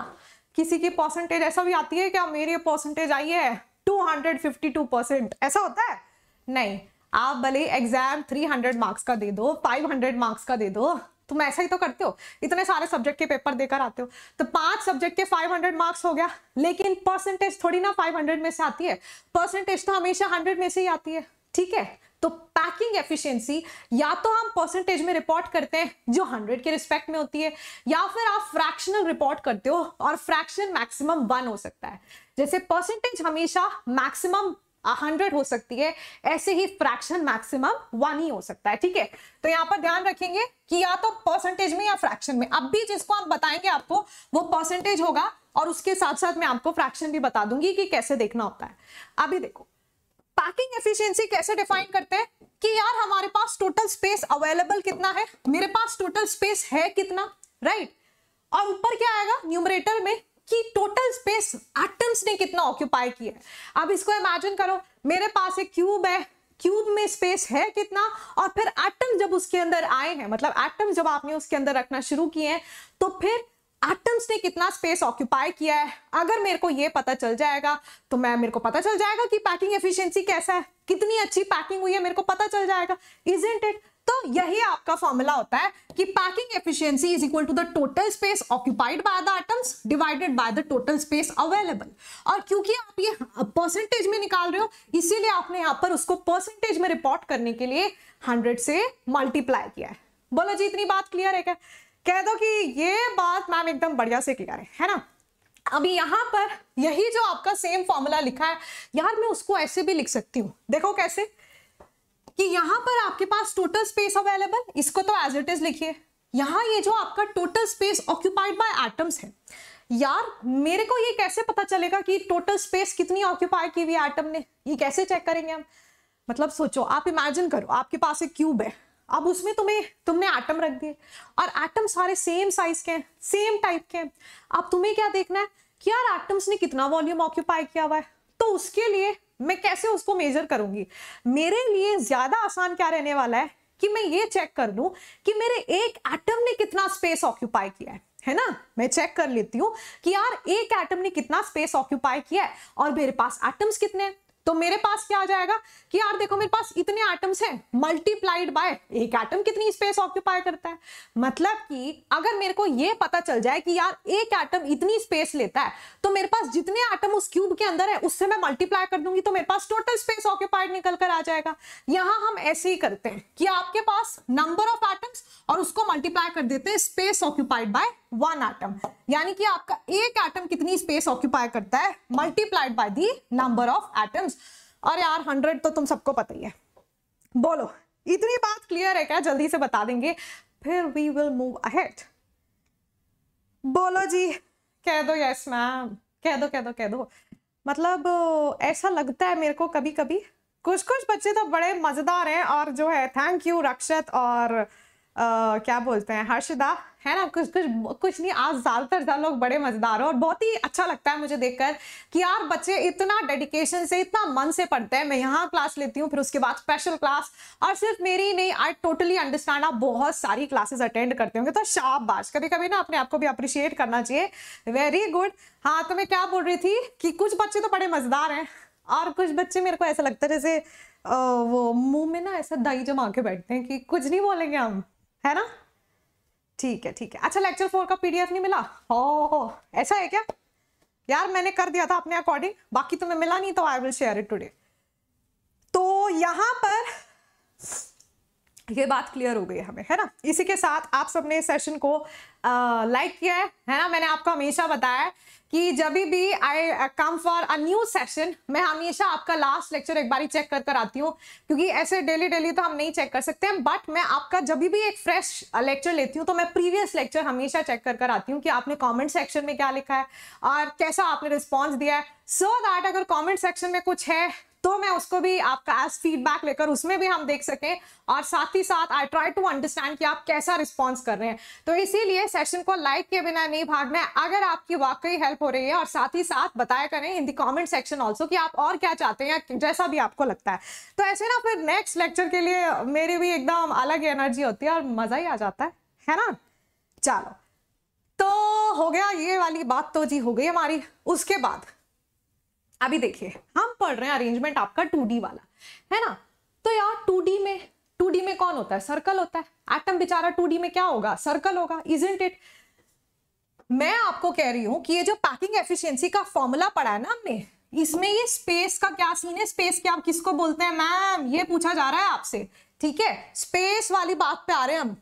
किसी की परसेंटेज ऐसा भी आती है क्या हाँ, मेरी परसेंटेज आई है 252 परसेंट ऐसा होता है नहीं आप भले एग्जाम 300 मार्क्स का दे दो 500 मार्क्स का दे दो तुम ऐसा ही तो करते हो इतने सारे सब्जेक्ट के पेपर देकर आते हो तो पांच सब्जेक्ट के 500 मार्क्स हो गया लेकिन परसेंटेज थोड़ी ना 500 में से आती है परसेंटेज तो हमेशा 100 में से ही आती है ठीक है तो पैकिंग एफिशिएंसी या तो हम परसेंटेज में रिपोर्ट करते हैं जो हंड्रेड के रिस्पेक्ट में होती है या फिर आप फ्रैक्शनल रिपोर्ट करते हो और फ्रैक्शन मैक्सिमम वन हो सकता है जैसे परसेंटेज हमेशा मैक्सिमम हंड्रेड हो सकती है ऐसे ही फ्रैक्शन मैक्सिमम वन ही हो सकता है ठीक है तो यहाँ पर ध्यान रखेंगे कि या तो परसेंटेज में या फ्रैक्शन में अब भी जिसको हम बताएंगे आपको वो परसेंटेज होगा और उसके साथ साथ मैं आपको फ्रैक्शन भी बता दूंगी कि कैसे देखना होता है अभी देखो पैकिंग एफिशिएंसी कैसे डिफाइन करते हैं कि यार हमारे पास टोटल स्पेस अवेलेबल कितना है मेरे पास टोटल स्पेस है कितना राइट right? और ऊपर क्या आएगा न्यूमरेटर में कि टोटल स्पेस एटम्स ने कितना ऑक्यूपाई किया अब इसको इमेजिन करो मेरे पास एक क्यूब है क्यूब में स्पेस है कितना और फिर एटम जब उसके अंदर आए हैं मतलब एटम जब आपने उसके अंदर रखना शुरू किए हैं तो फिर एटम्स ने कितना स्पेस ऑक्यूपाई किया है अगर मेरे को ये पता चल जाएगा तो मैं मेरे को पता चल जाएगा कि पैकिंग एफिशिएंसी कैसा है कितनी अच्छी पैकिंग हुई है मेरे को पता चल जाएगा इज इट तो यही आपका फॉर्मूला होता है कि packing efficiency is equal to the total space occupied by the atoms divided by the total space available और क्योंकि आप ये परसेंटेज में निकाल रहे हो इसीलिए आपने यहां पर उसको परसेंटेज में रिपोर्ट करने के लिए हंड्रेड से मल्टीप्लाई किया है बोलो जी इतनी बात क्लियर है क्या कह दो कि ये बात मैम एकदम बढ़िया से क्लियर है है ना अभी यहाँ पर यही जो आपका सेम फॉर्मूला लिखा है यार मैं उसको ऐसे भी लिख सकती हूं देखो कैसे कि यहां पर आपके पास टोटल स्पेस अवेलेबल इसको तो एज इट इज लिखिए यहाँ ये जो आपका total space occupied by atoms है यार मेरे को ये कैसे पता चलेगा कि टोटल स्पेस कितनी ऑक्यूपाई की हुई एटम ने ये कैसे चेक करेंगे हम मतलब सोचो आप इमेजिन करो आपके पास एक क्यूब है अब उसमें तुम्हें तुमने एटम रख दिए और एटम सारे सेम साइज के हैं सेम टाइप के हैं अब तुम्हें क्या देखना है कि यार एटम्स ने कितना वॉल्यूम ऑक्यूपाई किया हुआ है तो उसके लिए मैं कैसे उसको मेजर करूंगी मेरे लिए ज्यादा आसान क्या रहने वाला है कि मैं ये चेक कर लूं कि मेरे एक एटम ने कितना स्पेस ऑक्यूपाई किया है है ना मैं चेक कर लेती हूँ कि यार एक एटम ने कितना स्पेस ऑक्यूपाई किया है और मेरे पास एटम्स कितने हैं तो मेरे पास क्या आ जाएगा कि यार देखो मेरे पास इतने एटम्स हैं मल्टीप्लाइड बाय एक एटम कितनी स्पेस ऑक्यूपाई करता है मतलब कि अगर मेरे को यह पता चल जाए कि यार एक एटम इतनी स्पेस लेता है तो मेरे पास जितने एटम उस क्यूब के अंदर है उससे मैं मल्टीप्लाई कर दूंगी तो मेरे पास टोटल स्पेस ऑक्यूपाइड निकल कर आ जाएगा यहां हम ऐसे ही करते हैं कि आपके पास नंबर ऑफ एटम्स और उसको मल्टीप्लाई कर देते हैं space occupied by one atom यानी कि आपका एक आइटम कितनी स्पेस ऑक्यूपाई करता है multiplied by the number of atoms और यार हंड्रेड तो तुम सबको पता ही है बोलो इतनी बात क्लियर है क्या जल्दी से बता देंगे फिर वी विल मूव अहेड बोलो जी कह दो यस मैम कह दो कह दो कह दो मतलब ऐसा लगता है मेरे को कभी कभी कुछ कुछ बच्चे तो बड़े मज़ेदार हैं और जो है थैंक यू रक्षत और क्या बोलते हैं हर्षदा है ना कुछ कुछ कुछ नहीं आज ज़्यादातर ज़्यादा लोग बड़े मज़ेदार हो और बहुत ही अच्छा लगता है मुझे देखकर कि यार बच्चे इतना डेडिकेशन से इतना मन से पढ़ते हैं मैं यहाँ क्लास लेती हूँ फिर उसके बाद स्पेशल क्लास और सिर्फ मेरी नहीं आई टोटली अंडरस्टैंड आप बहुत सारी क्लासेस अटेंड करते होंगे तो शाबाश कभी कभी ना अपने आप को भी अप्रिशिएट करना चाहिए वेरी गुड हाँ तो मैं क्या बोल रही थी कि कुछ बच्चे तो बड़े मज़ेदार हैं और कुछ बच्चे मेरे को ऐसा लगता है जैसे वो मुंह में ना ऐसा दही जमा के बैठते हैं कि कुछ नहीं बोलेंगे हम है ना ठीक है ठीक है अच्छा लेक्चर फोर का पीडीएफ नहीं मिला हो ऐसा है क्या यार मैंने कर दिया था अपने अकॉर्डिंग बाकी तुम्हें मिला नहीं तो I will share it today तो यहां पर ये बात क्लियर हो गई हमें है ना इसी के साथ आप सबने सेशन को लाइक किया है है ना मैंने आपको हमेशा बताया कि जब भी I come for a new session मैं हमेशा आपका लास्ट लेक्चर एक बार चेक कर कर आती हूँ क्योंकि ऐसे डेली डेली तो हम नहीं चेक कर सकते हैं बट मैं आपका जब भी एक फ्रेश लेक्चर लेती हूँ तो मैं प्रीवियस लेक्चर हमेशा चेक कर कर आती हूँ कि आपने कॉमेंट सेक्शन में क्या लिखा है और कैसा आपने रिस्पॉन्स दिया है सो so दैट अगर कॉमेंट सेक्शन में कुछ है तो मैं उसको भी आपका एज फीडबैक लेकर उसमें भी हम देख सकें और साथ ही साथ आई ट्राई टू अंडरस्टैंड कि आप कैसा रिस्पॉन्स कर रहे हैं तो इसीलिए सेशन को लाइक के बिना नहीं भागना है अगर आपकी वाकई हेल्प हो रही है और साथ ही साथ बताया करें in the comment section also कि आप और क्या चाहते हैं जैसा भी आपको लगता है तो ऐसे ना फिर नेक्स्ट लेक्चर के लिए मेरी भी एकदम अलग एनर्जी होती है और मज़ा ही आ जाता है है ना चलो तो हो गया ये वाली बात तो जी हो गई हमारी उसके बाद अभी देखिए हम पढ़ रहे हैं अरेंजमेंट आपका टू वाला है ना तो यार टू में टू में कौन होता है सर्कल होता है एटम बेचारा टू में क्या होगा सर्कल होगा इज इंट इट मैं आपको कह रही हूं कि ये जो पैकिंग एफिशिएंसी का फॉर्मूला पढ़ा है ना हमने इसमें ये स्पेस का क्या सीन है स्पेस क्या आप किसको बोलते हैं मैम ये पूछा जा रहा है आपसे ठीक है स्पेस वाली बात पे आ रहे हैं हम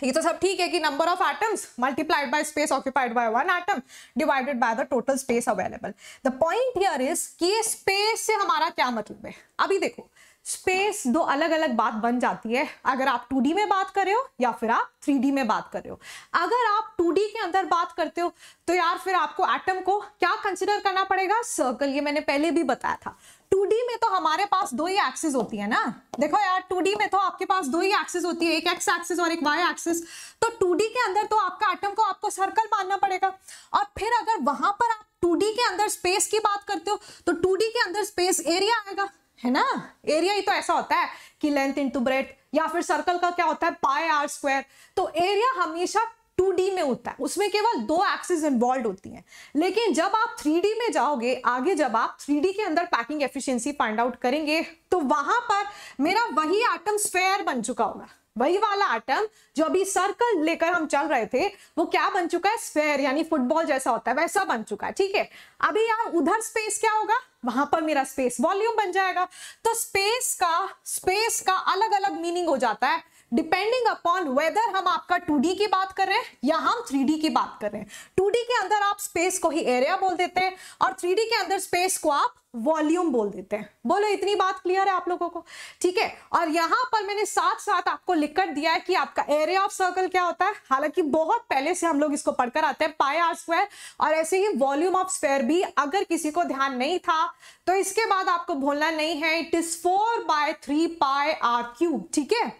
ठीक है तो सब ठीक है कि number of atoms multiplied by space occupied by one atom divided by the total space available the point here is कि ये स्पेस से हमारा क्या मतलब है अभी देखो स्पेस दो अलग अलग बात बन जाती है अगर आप 2D में बात कर रहे हो या फिर आप 3D में बात कर रहे हो अगर आप 2D के अंदर बात करते हो तो यार फिर आपको एटम को क्या कंसिडर करना पड़ेगा सर्कल ये मैंने पहले भी बताया था टू में तो हमारे पास दो ही एक्सेस होती है ना देखो यार टू में तो आपके पास दो ही एक्सेस होती है एक एक्स एक्सेस और एक वाई एक्सेस तो टू के अंदर तो आपका एटम को आपको सर्कल मानना पड़ेगा और फिर अगर वहां पर आप टू के अंदर स्पेस की बात करते हो तो टू के अंदर स्पेस एरिया आएगा है ना एरिया ही तो ऐसा होता है कि लेंथ इंटू ब्रेथ या फिर सर्कल का क्या होता है पाए आर स्क्वायर तो एरिया हमेशा टू डी में होता है उसमें केवल दो एक्सेस इन्वॉल्व होती हैं लेकिन जब आप थ्री डी में जाओगे आगे जब आप थ्री डी के अंदर पैकिंग एफिशिएंसी फाइंड आउट करेंगे तो वहां पर मेरा वही आइटम स्फेयर बन चुका होगा वही वाला आइटम जो अभी सर्कल लेकर हम चल रहे थे वो क्या बन चुका है स्फेयर यानी फुटबॉल जैसा होता है वैसा बन चुका है ठीक है अभी यार उधर स्पेस क्या होगा वहां पर मेरा स्पेस वॉल्यूम बन जाएगा तो स्पेस का स्पेस का अलग अलग मीनिंग हो जाता है डिपेंडिंग अपॉन वेदर हम आपका डी की बात कर रहे हैं या हम डी की बात कर रहे हैं 2D के अंदर आप स्पेस को ही एरिया बोल देते हैं और डी के अंदर स्पेस को आप वॉल्यूम बोल देते हैं बोलो इतनी बात क्लियर है आप लोगों को ठीक है और यहाँ पर मैंने साथ साथ आपको लिख कर दिया है कि आपका एरिया ऑफ सर्कल क्या होता है हालांकि बहुत पहले से हम लोग इसको पढ़कर आते हैं पाए आर स्क्वायर और ऐसे ही वॉल्यूम ऑफ स्क्वायर भी अगर किसी को ध्यान नहीं था तो इसके बाद आपको भूलना नहीं है it is four by three pi r cube ठीक है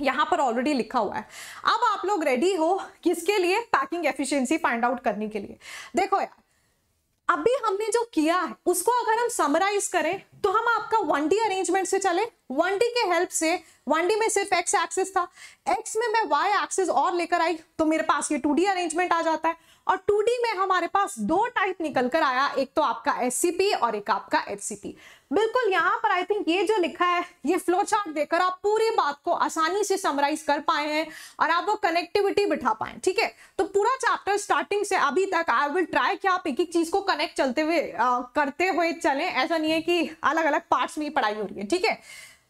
यहाँ पर ऑलरेडी लिखा हुआ है अब आप लोग रेडी हो किसके लिए पैकिंग एफिशिएंसी फाइंड आउट करने के लिए देखो यार अभी हमने जो किया है उसको अगर हम समराइज करें तो हम आपका वन डी अरेंजमेंट से चले वन डी के हेल्प से वन डी में सिर्फ एक्स एक्सिस था एक्स में मैं वाई एक्सिस और लेकर आई तो मेरे पास ये टू डी अरेंजमेंट आ जाता है और टू में हमारे पास दो टाइप निकल कर आया एक तो आपका एस और एक आपका एच बिल्कुल यहाँ पर आई थिंक ये जो लिखा है ये फ्लो चार्ट देकर आप पूरी बात को आसानी से समराइज कर पाए हैं और आप वो कनेक्टिविटी बिठा पाए ठीक है तो पूरा चैप्टर स्टार्टिंग से अभी तक आई विल ट्राई कि आप एक एक चीज को कनेक्ट चलते हुए करते हुए चलें ऐसा नहीं है कि अलग अलग पार्ट्स में पढ़ाई हो रही है ठीक है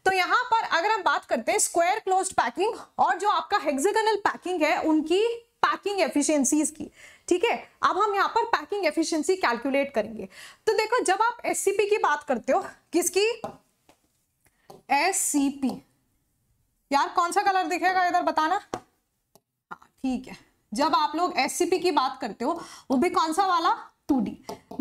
तो यहाँ पर अगर हम बात करते हैं स्क्वायर क्लोज पैकिंग और जो आपका हेक्सागोनल पैकिंग है उनकी पैकिंग एफिशिएंसीज की ठीक है अब हम यहाँ पर पैकिंग एफिशिएंसी कैलकुलेट करेंगे तो देखो जब आप एस की बात करते हो किसकी एस यार कौन सा कलर दिखेगा इधर बताना हाँ ठीक है जब आप लोग एस की बात करते हो वो भी कौन सा वाला टू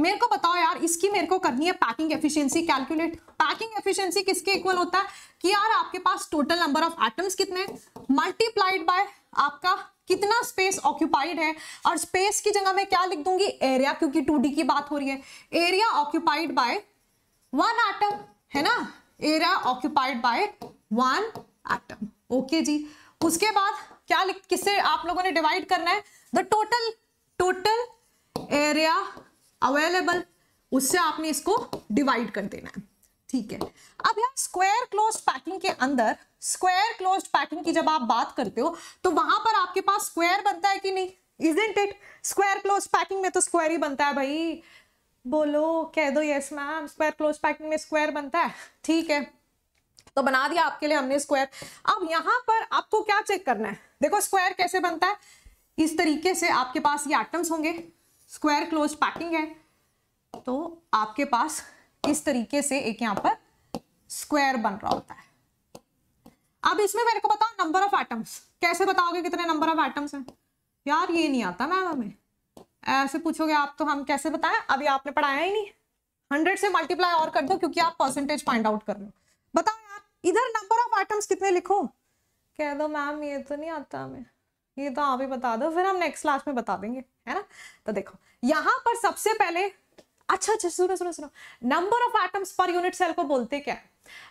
मेरे को बताओ यार इसकी मेरे को करनी है packing efficiency calculate packing efficiency किसके इक्वल होता है कि यार आपके पास टोटल नंबर ऑफ एटम्स कितने मल्टीप्लाइड बाय आपका कितना स्पेस ऑक्यूपाइड है और स्पेस की जगह मैं क्या लिख दूंगी एरिया क्योंकि टू की बात हो रही है area occupied by one atom है ना area occupied by one atom okay जी उसके बाद क्या लिख किससे आप लोगों ने डिवाइड करना है the total total area available उससे आपने इसको डिवाइड कर देना है ठीक है अब यहाँ स्क्वायर क्लोज पैकिंग के अंदर स्क्वायर क्लोज पैकिंग की जब आप बात करते हो तो वहां पर आपके पास स्क्वायर बनता है कि नहीं isn't it square close packing में तो स्क्वायर ही बनता है भाई बोलो कह दो yes ma'am square close packing में स्क्वायर बनता है ठीक है तो बना दिया आपके लिए हमने स्क्वायर अब यहां पर आपको क्या चेक करना है देखो स्क्वायर कैसे बनता है इस तरीके से आपके पास ये आइटम्स होंगे स्क्वायर क्लोज पैकिंग है तो आपके पास इस तरीके से एक यहां पर स्क्वायर बन रहा होता है अब इसमें मेरे को बताओ नंबर ऑफ एटम्स कैसे बताओगे कितने नंबर ऑफ एटम्स हैं यार ये नहीं आता मैम हमें ऐसे पूछोगे आप तो हम कैसे बताएं अभी आपने पढ़ाया ही नहीं हंड्रेड से मल्टीप्लाई और कर दो क्योंकि आप परसेंटेज फाइंड आउट कर लो बताओ यार इधर नंबर ऑफ आइटम्स कितने लिखो कह दो मैम ये तो नहीं आता हमें ये तो आप ही बता दो फिर हम नेक्स्ट क्लास में बता देंगे है ना तो देखो यहाँ पर सबसे पहले अच्छा अच्छा सुनो सुनो सुनो number of atoms per unit cell को बोलते क्या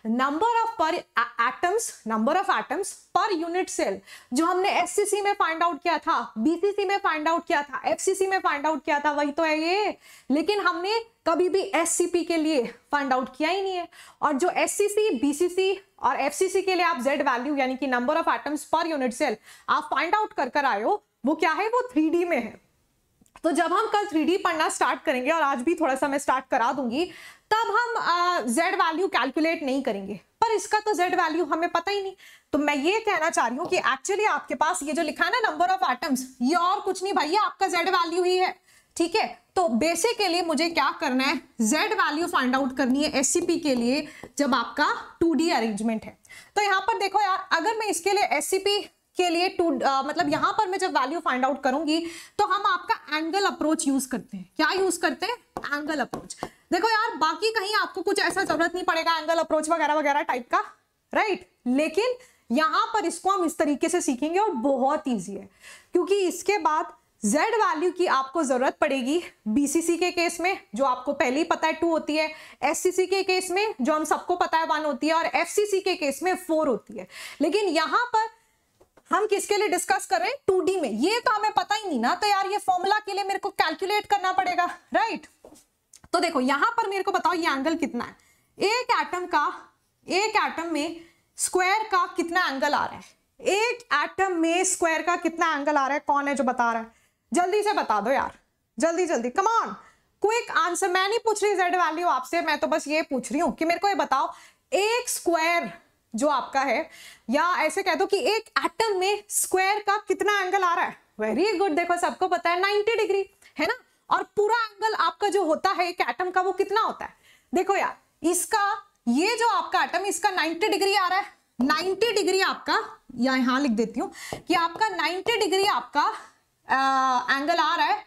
number of per atoms number of atoms per unit cell जो हमने एससीसी में फाइंड आउट किया था बीसीसी में फाइंड आउट किया था एफसीसी में फाइंड आउट किया था वही तो है ये लेकिन हमने कभी भी एससीपी के लिए फाइंड आउट किया ही नहीं है और जो एससीसी बीसीसी और एफसीसी के लिए आप जेड वैल्यू यानी कि number of atoms per unit cell आप फाइंड आउट कर कर आयो वो क्या है वो थ्री में है तो जब हम कल थ्री पढ़ना स्टार्ट करेंगे और आज भी थोड़ा सा मैं स्टार्ट करा दूंगी तब हम जेड वैल्यू कैलकुलेट नहीं करेंगे पर इसका तो जेड वैल्यू हमें पता ही नहीं तो मैं ये कहना चाह रही हूँ कि एक्चुअली आपके पास ये जो लिखा है ना नंबर ऑफ एटम्स ये और कुछ नहीं भाई आपका जेड वैल्यू ही है ठीक है तो बेसिक के लिए मुझे क्या करना है जेड वैल्यू फाइंड आउट करनी है एस के लिए जब आपका टू अरेंजमेंट है तो यहाँ पर देखो यार अगर मैं इसके लिए एस के लिए टू uh, मतलब यहां पर मैं जब वैल्यू फाइंड आउट करूंगी तो हम आपका एंगल अप्रोच यूज करते हैं क्या यूज करते हैं एंगल अप्रोच देखो यार बाकी कहीं आपको कुछ ऐसा जरूरत नहीं पड़ेगा एंगल अप्रोच वगैरह वगैरह टाइप का राइट right? लेकिन यहां पर इसको हम इस तरीके से सीखेंगे और बहुत ईजी है क्योंकि इसके बाद Z वैल्यू की आपको ज़रूरत पड़ेगी बीसीसी के केस में जो आपको पहले ही पता है टू होती है एससीसी के केस में जो हम सबको पता है वन होती है और एफसीसी के केस में फोर होती है लेकिन यहां पर हम किसके लिए डिस्कस कर रहे हैं टू में ये तो हमें पता ही नहीं ना तो यार ये फॉर्मूला के लिए मेरे को कैलकुलेट करना पड़ेगा राइट तो देखो यहां पर मेरे को बताओ ये एंगल कितना है एक एटम का एक एटम में स्क्वायर का कितना एंगल आ रहा है एक एटम में स्क्वायर का कितना एंगल आ रहा है कौन है जो बता रहा है जल्दी से बता दो यार जल्दी जल्दी कमॉन क्विक आंसर मैं नहीं पूछ रही जेड वैल्यू आपसे मैं तो बस ये पूछ रही हूं कि मेरे को ये बताओ एक स्क्वायर जो आपका है या ऐसे कह दो कि एक एटम में स्क्वायर का कितना एंगल आ रहा है वेरी गुड देखो सबको पता है नाइनटी डिग्री है ना और पूरा एंगल आपका जो होता है एक एटम का वो कितना होता है देखो यार इसका ये जो आपका एटम इसका नाइनटी डिग्री आ रहा है 90 डिग्री आपका या यहां लिख देती हूं कि आपका 90 डिग्री आपका आ, एंगल आ रहा है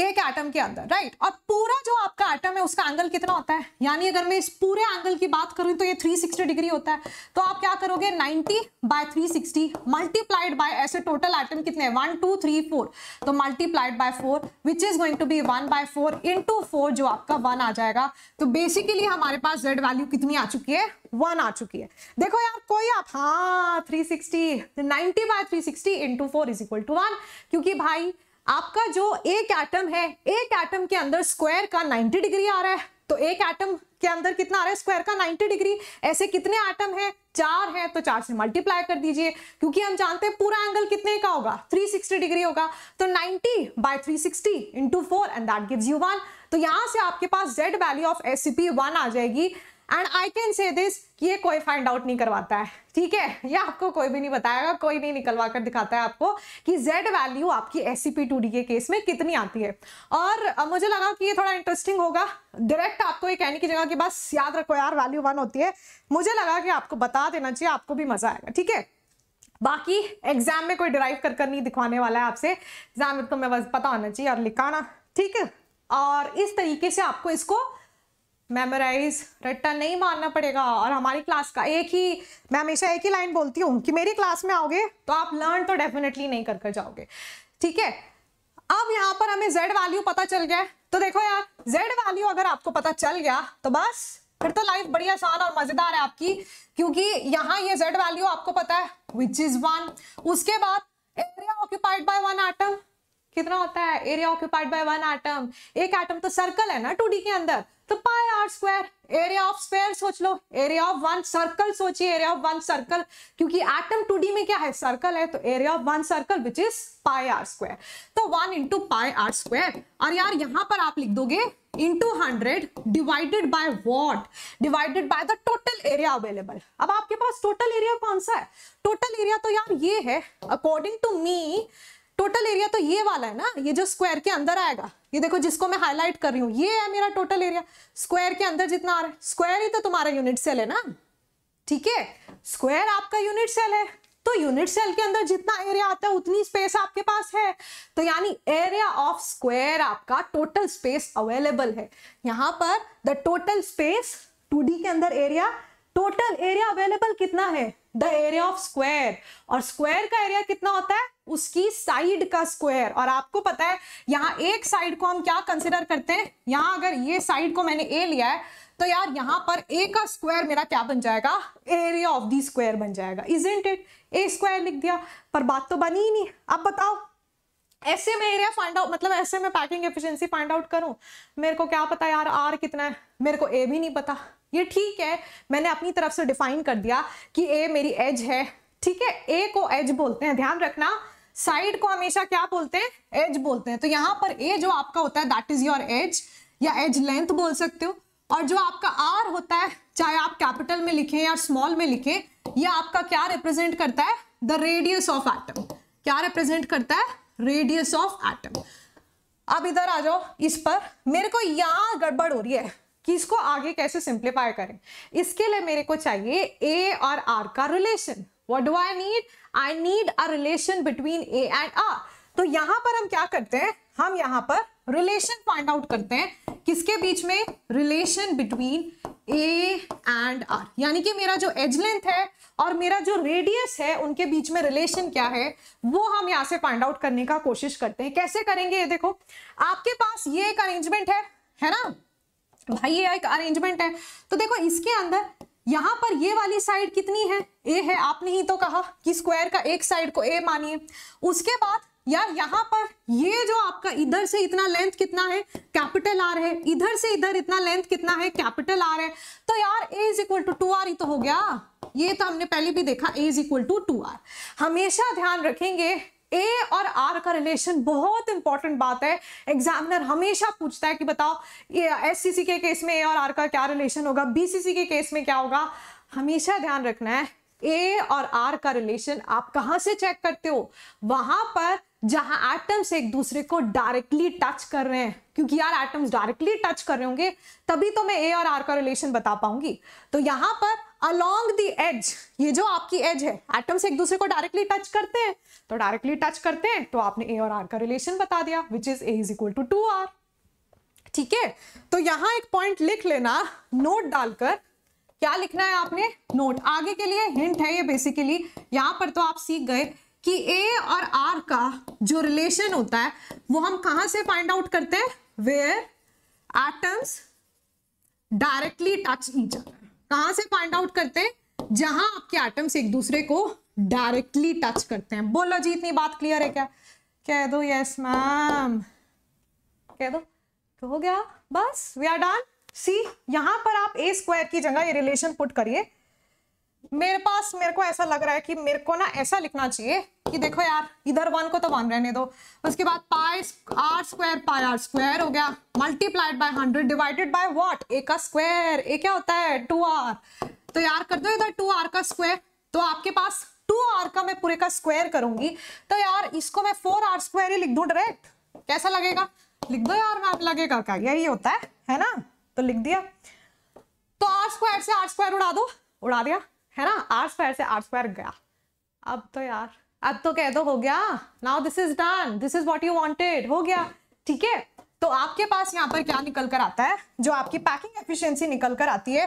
एक एटम के अंदर राइट और पूरा जो आपका एटम है उसका एंगल कितना होता है यानी अगर मैं इस पूरे एंगल की बात करूं तो ये 360 डिग्री होता है तो आप क्या करोगे 90 बाय 360 मल्टीप्लाइड बाय ऐसे टोटल एटम कितने वन टू थ्री फोर तो multiplied by four which is going to be one by four in four जो आपका वन आ जाएगा तो बेसिकली हमारे पास जेड वैल्यू कितनी आ चुकी है वन आ चुकी है देखो यार कोई आप हाँ three sixty ninety by three sixty into four is equal to one क्योंकि भाई आपका जो एक एटम है एक एटम के अंदर स्क्वायर का 90 डिग्री आ रहा है तो एक एटम के अंदर कितना आ रहा है स्क्वायर का 90 डिग्री ऐसे कितने एटम है चार है तो चार से मल्टीप्लाई कर दीजिए क्योंकि हम जानते हैं पूरा एंगल कितने का होगा 360 डिग्री होगा तो 90 by 360 sixty into four and that gives you one तो यहां से आपके पास z value of S C आ जाएगी and I can say this कि ये कोई फाइंड आउट नहीं करवाता है ठीक है ये आपको कोई भी नहीं बताएगा कोई नहीं निकलवा कर दिखाता है आपको कि Z वैल्यू आपकी एस सी के केस में कितनी आती है और मुझे लगा कि ये थोड़ा इंटरेस्टिंग होगा डायरेक्ट आपको ये कहने की जगह कि बस याद रखो यार वैल्यू वन होती है मुझे लगा कि आपको बता देना चाहिए आपको भी मजा आएगा ठीक है बाकी एग्जाम में कोई डिराइव कर कर नहीं दिखवाने वाला है आपसे एग्जाम में तो मैं बस पता होना चाहिए और लिखाना ठीक है और इस तरीके से आपको इसको मेमोराइज रट्टा नहीं मारना पड़ेगा और हमारी क्लास का एक ही मैं हमेशा एक ही लाइन बोलती हूँ कि मेरी क्लास में आओगे तो आप लर्न तो डेफिनेटली नहीं कर कर जाओगे ठीक है अब यहाँ पर हमें जेड वैल्यू पता चल गया तो देखो यार जेड वैल्यू अगर आपको पता चल गया तो बस फिर तो लाइफ बड़ी आसान और मजेदार है आपकी क्योंकि यहाँ ये जेड वैल्यू आपको पता है विच इज वन उसके बाद area occupied by one atom कितना होता है area occupied by one atom एक आइटम तो सर्कल है ना टू के अंदर तो pi r square area of square सोच लो एरिया ऑफ वन सर्कल सोचिए एरिया ऑफ वन सर्कल क्योंकि एटम टू डी में क्या है सर्कल है तो area of one circle which is pi r square तो one into pi r square और यार यहां पर आप लिख दोगे into hundred divided by what divided by the total area available अब आपके पास टोटल एरिया कौन सा है टोटल एरिया तो यार ये है according to me total area तो ये वाला है ना ये जो स्क्वायर के अंदर आएगा ये देखो जिसको मैं हाईलाइट कर रही हूँ ये है मेरा टोटल एरिया स्क्वायर के अंदर जितना आ रहा है स्क्वायर ही तो तुम्हारा यूनिट सेल है ना ठीक है स्क्वायर आपका यूनिट सेल है तो यूनिट सेल के अंदर जितना एरिया आता है उतनी स्पेस आपके पास है तो यानी एरिया ऑफ स्क्वायर आपका टोटल स्पेस अवेलेबल है यहां पर द टोटल स्पेस टू के अंदर एरिया टोटल एरिया अवेलेबल कितना है द एरिया ऑफ स्क्वायर और स्क्वायर का एरिया कितना होता है उसकी साइड का स्क्वायर और आपको पता है यहां एक साइड को हम क्या कंसिडर करते हैं यहां अगर ये साइड को मैंने ए लिया है तो यार यहाँ पर ए का स्क्वायर मेरा क्या बन जाएगा एरिया ऑफ दी स्क्वायर बन जाएगा isn't it a square लिख दिया पर बात तो बनी ही नहीं अब बताओ ऐसे में एरिया फाइंड आउट मतलब ऐसे में पैकिंग एफिशिएंसी फाइंड आउट करूं मेरे को क्या पता यार आर कितना है मेरे को ए भी नहीं पता ये ठीक है मैंने अपनी तरफ से डिफाइन कर दिया कि ए मेरी एज है ठीक है ए को एज बोलते हैं ध्यान रखना साइड को हमेशा क्या बोलते हैं एज बोलते हैं तो यहां पर ए जो आपका होता है दैट इज योर एज या एज लेंथ बोल सकते हो और जो आपका आर होता है चाहे आप कैपिटल में लिखें या स्मॉल में लिखें ये आपका क्या रिप्रेजेंट करता है द रेडियस ऑफ एटम क्या रिप्रेजेंट करता है रेडियस ऑफ एटम अब इधर आ जाओ इस पर मेरे को यहां गड़बड़ हो रही है कि इसको आगे कैसे सिंप्लीफाई करें इसके लिए मेरे को चाहिए ए और आर का relation what do I need I need a relation between a and r तो यहां पर हम क्या करते हैं हम यहां पर रिलेशन फाइंड आउट करते हैं किसके बीच में relation between a and r यानी कि मेरा जो एज लेंथ है और मेरा जो रेडियस है उनके बीच में रिलेशन क्या है वो हम यहाँ से फाइंड आउट करने का कोशिश करते हैं कैसे करेंगे ये देखो आपके पास ये एक अरेंजमेंट है है ना तो भाई ये एक अरेंजमेंट है तो देखो इसके अंदर यहाँ पर ये वाली साइड कितनी है ए है आपने ही तो कहा कि स्क्वायर का एक साइड को ए मानिए उसके बाद यार यहाँ पर ये जो आपका इधर से इतना लेंथ कितना है कैपिटल आर है इधर से इधर इतना लेंथ कितना है कैपिटल आर है तो यार a is equal to two r ही तो हो गया ये तो हमने पहले भी देखा a is equal to two r हमेशा ध्यान रखेंगे ए और आर का रिलेशन बहुत इंपॉर्टेंट बात है एग्जामिनर हमेशा पूछता है कि बताओ ये एससीसी के केस में ए और आर का क्या रिलेशन होगा बीसीसी के केस में क्या होगा हमेशा ध्यान रखना है ए और आर का रिलेशन आप कहां से चेक करते हो वहां पर जहां एटम्स एक दूसरे को डायरेक्टली टच कर रहे हैं क्योंकि यार एटम्स डायरेक्टली टच कर रहे होंगे तभी तो मैं ए और आर का रिलेशन बता पाऊंगी तो यहां पर अलोंग दी एज ये जो आपकी एज है एटम्स एक दूसरे को डायरेक्टली टच करते हैं तो डायरेक्टली टच करते हैं तो आपने ए और आर का रिलेशन बता दिया which is a is equal to two r ठीक है तो यहां एक पॉइंट लिख लेना नोट डालकर क्या लिखना है आपने नोट आगे के लिए हिंट है ये बेसिकली यहां पर तो आप सीख गए कि ए और आर का जो रिलेशन होता है वो हम कहां से फाइंड आउट करते हैं where atoms directly touch each other कहां से फाइंड आउट करते हैं जहां आपके एटम्स एक दूसरे को डायरेक्टली टच करते हैं बोलो जी इतनी बात क्लियर है क्या कह दो यस मैम कह दो तो हो गया बस वी आर डन सी यहां पर आप ए स्क्वायर की जगह ये रिलेशन पुट करिए मेरे पास मेरे को ऐसा लग रहा है कि मेरे को ना ऐसा लिखना चाहिए कि देखो यार इधर वन को तो वन रहने दो उसके बाद pi r square pi r square हो गया multiplied by hundred divided by what a का स्क्वायर ए क्या होता है टू आर तो यार कर दो इधर टू आर का स्क्वायर तो आपके पास टू आर का मैं पूरे का स्क्वायर करूंगी तो यार इसको मैं फोर आर स्क्वायर ही लिख दू डायरेक्ट कैसा लगेगा लिख दो यार मैम लगेगा क्या यही होता है है ना तो लिख दिया तो आर स्क्वायर से आर स्क्वायर उड़ा दो उड़ा दिया है ना आर स्क्वायर से आर स्क्वायर गया अब तो यार अब तो कह दो हो गया now this is done this is what you wanted हो गया ठीक है तो आपके पास यहाँ पर क्या निकल कर आता है जो आपकी पैकिंग एफिशियंसी निकल कर आती है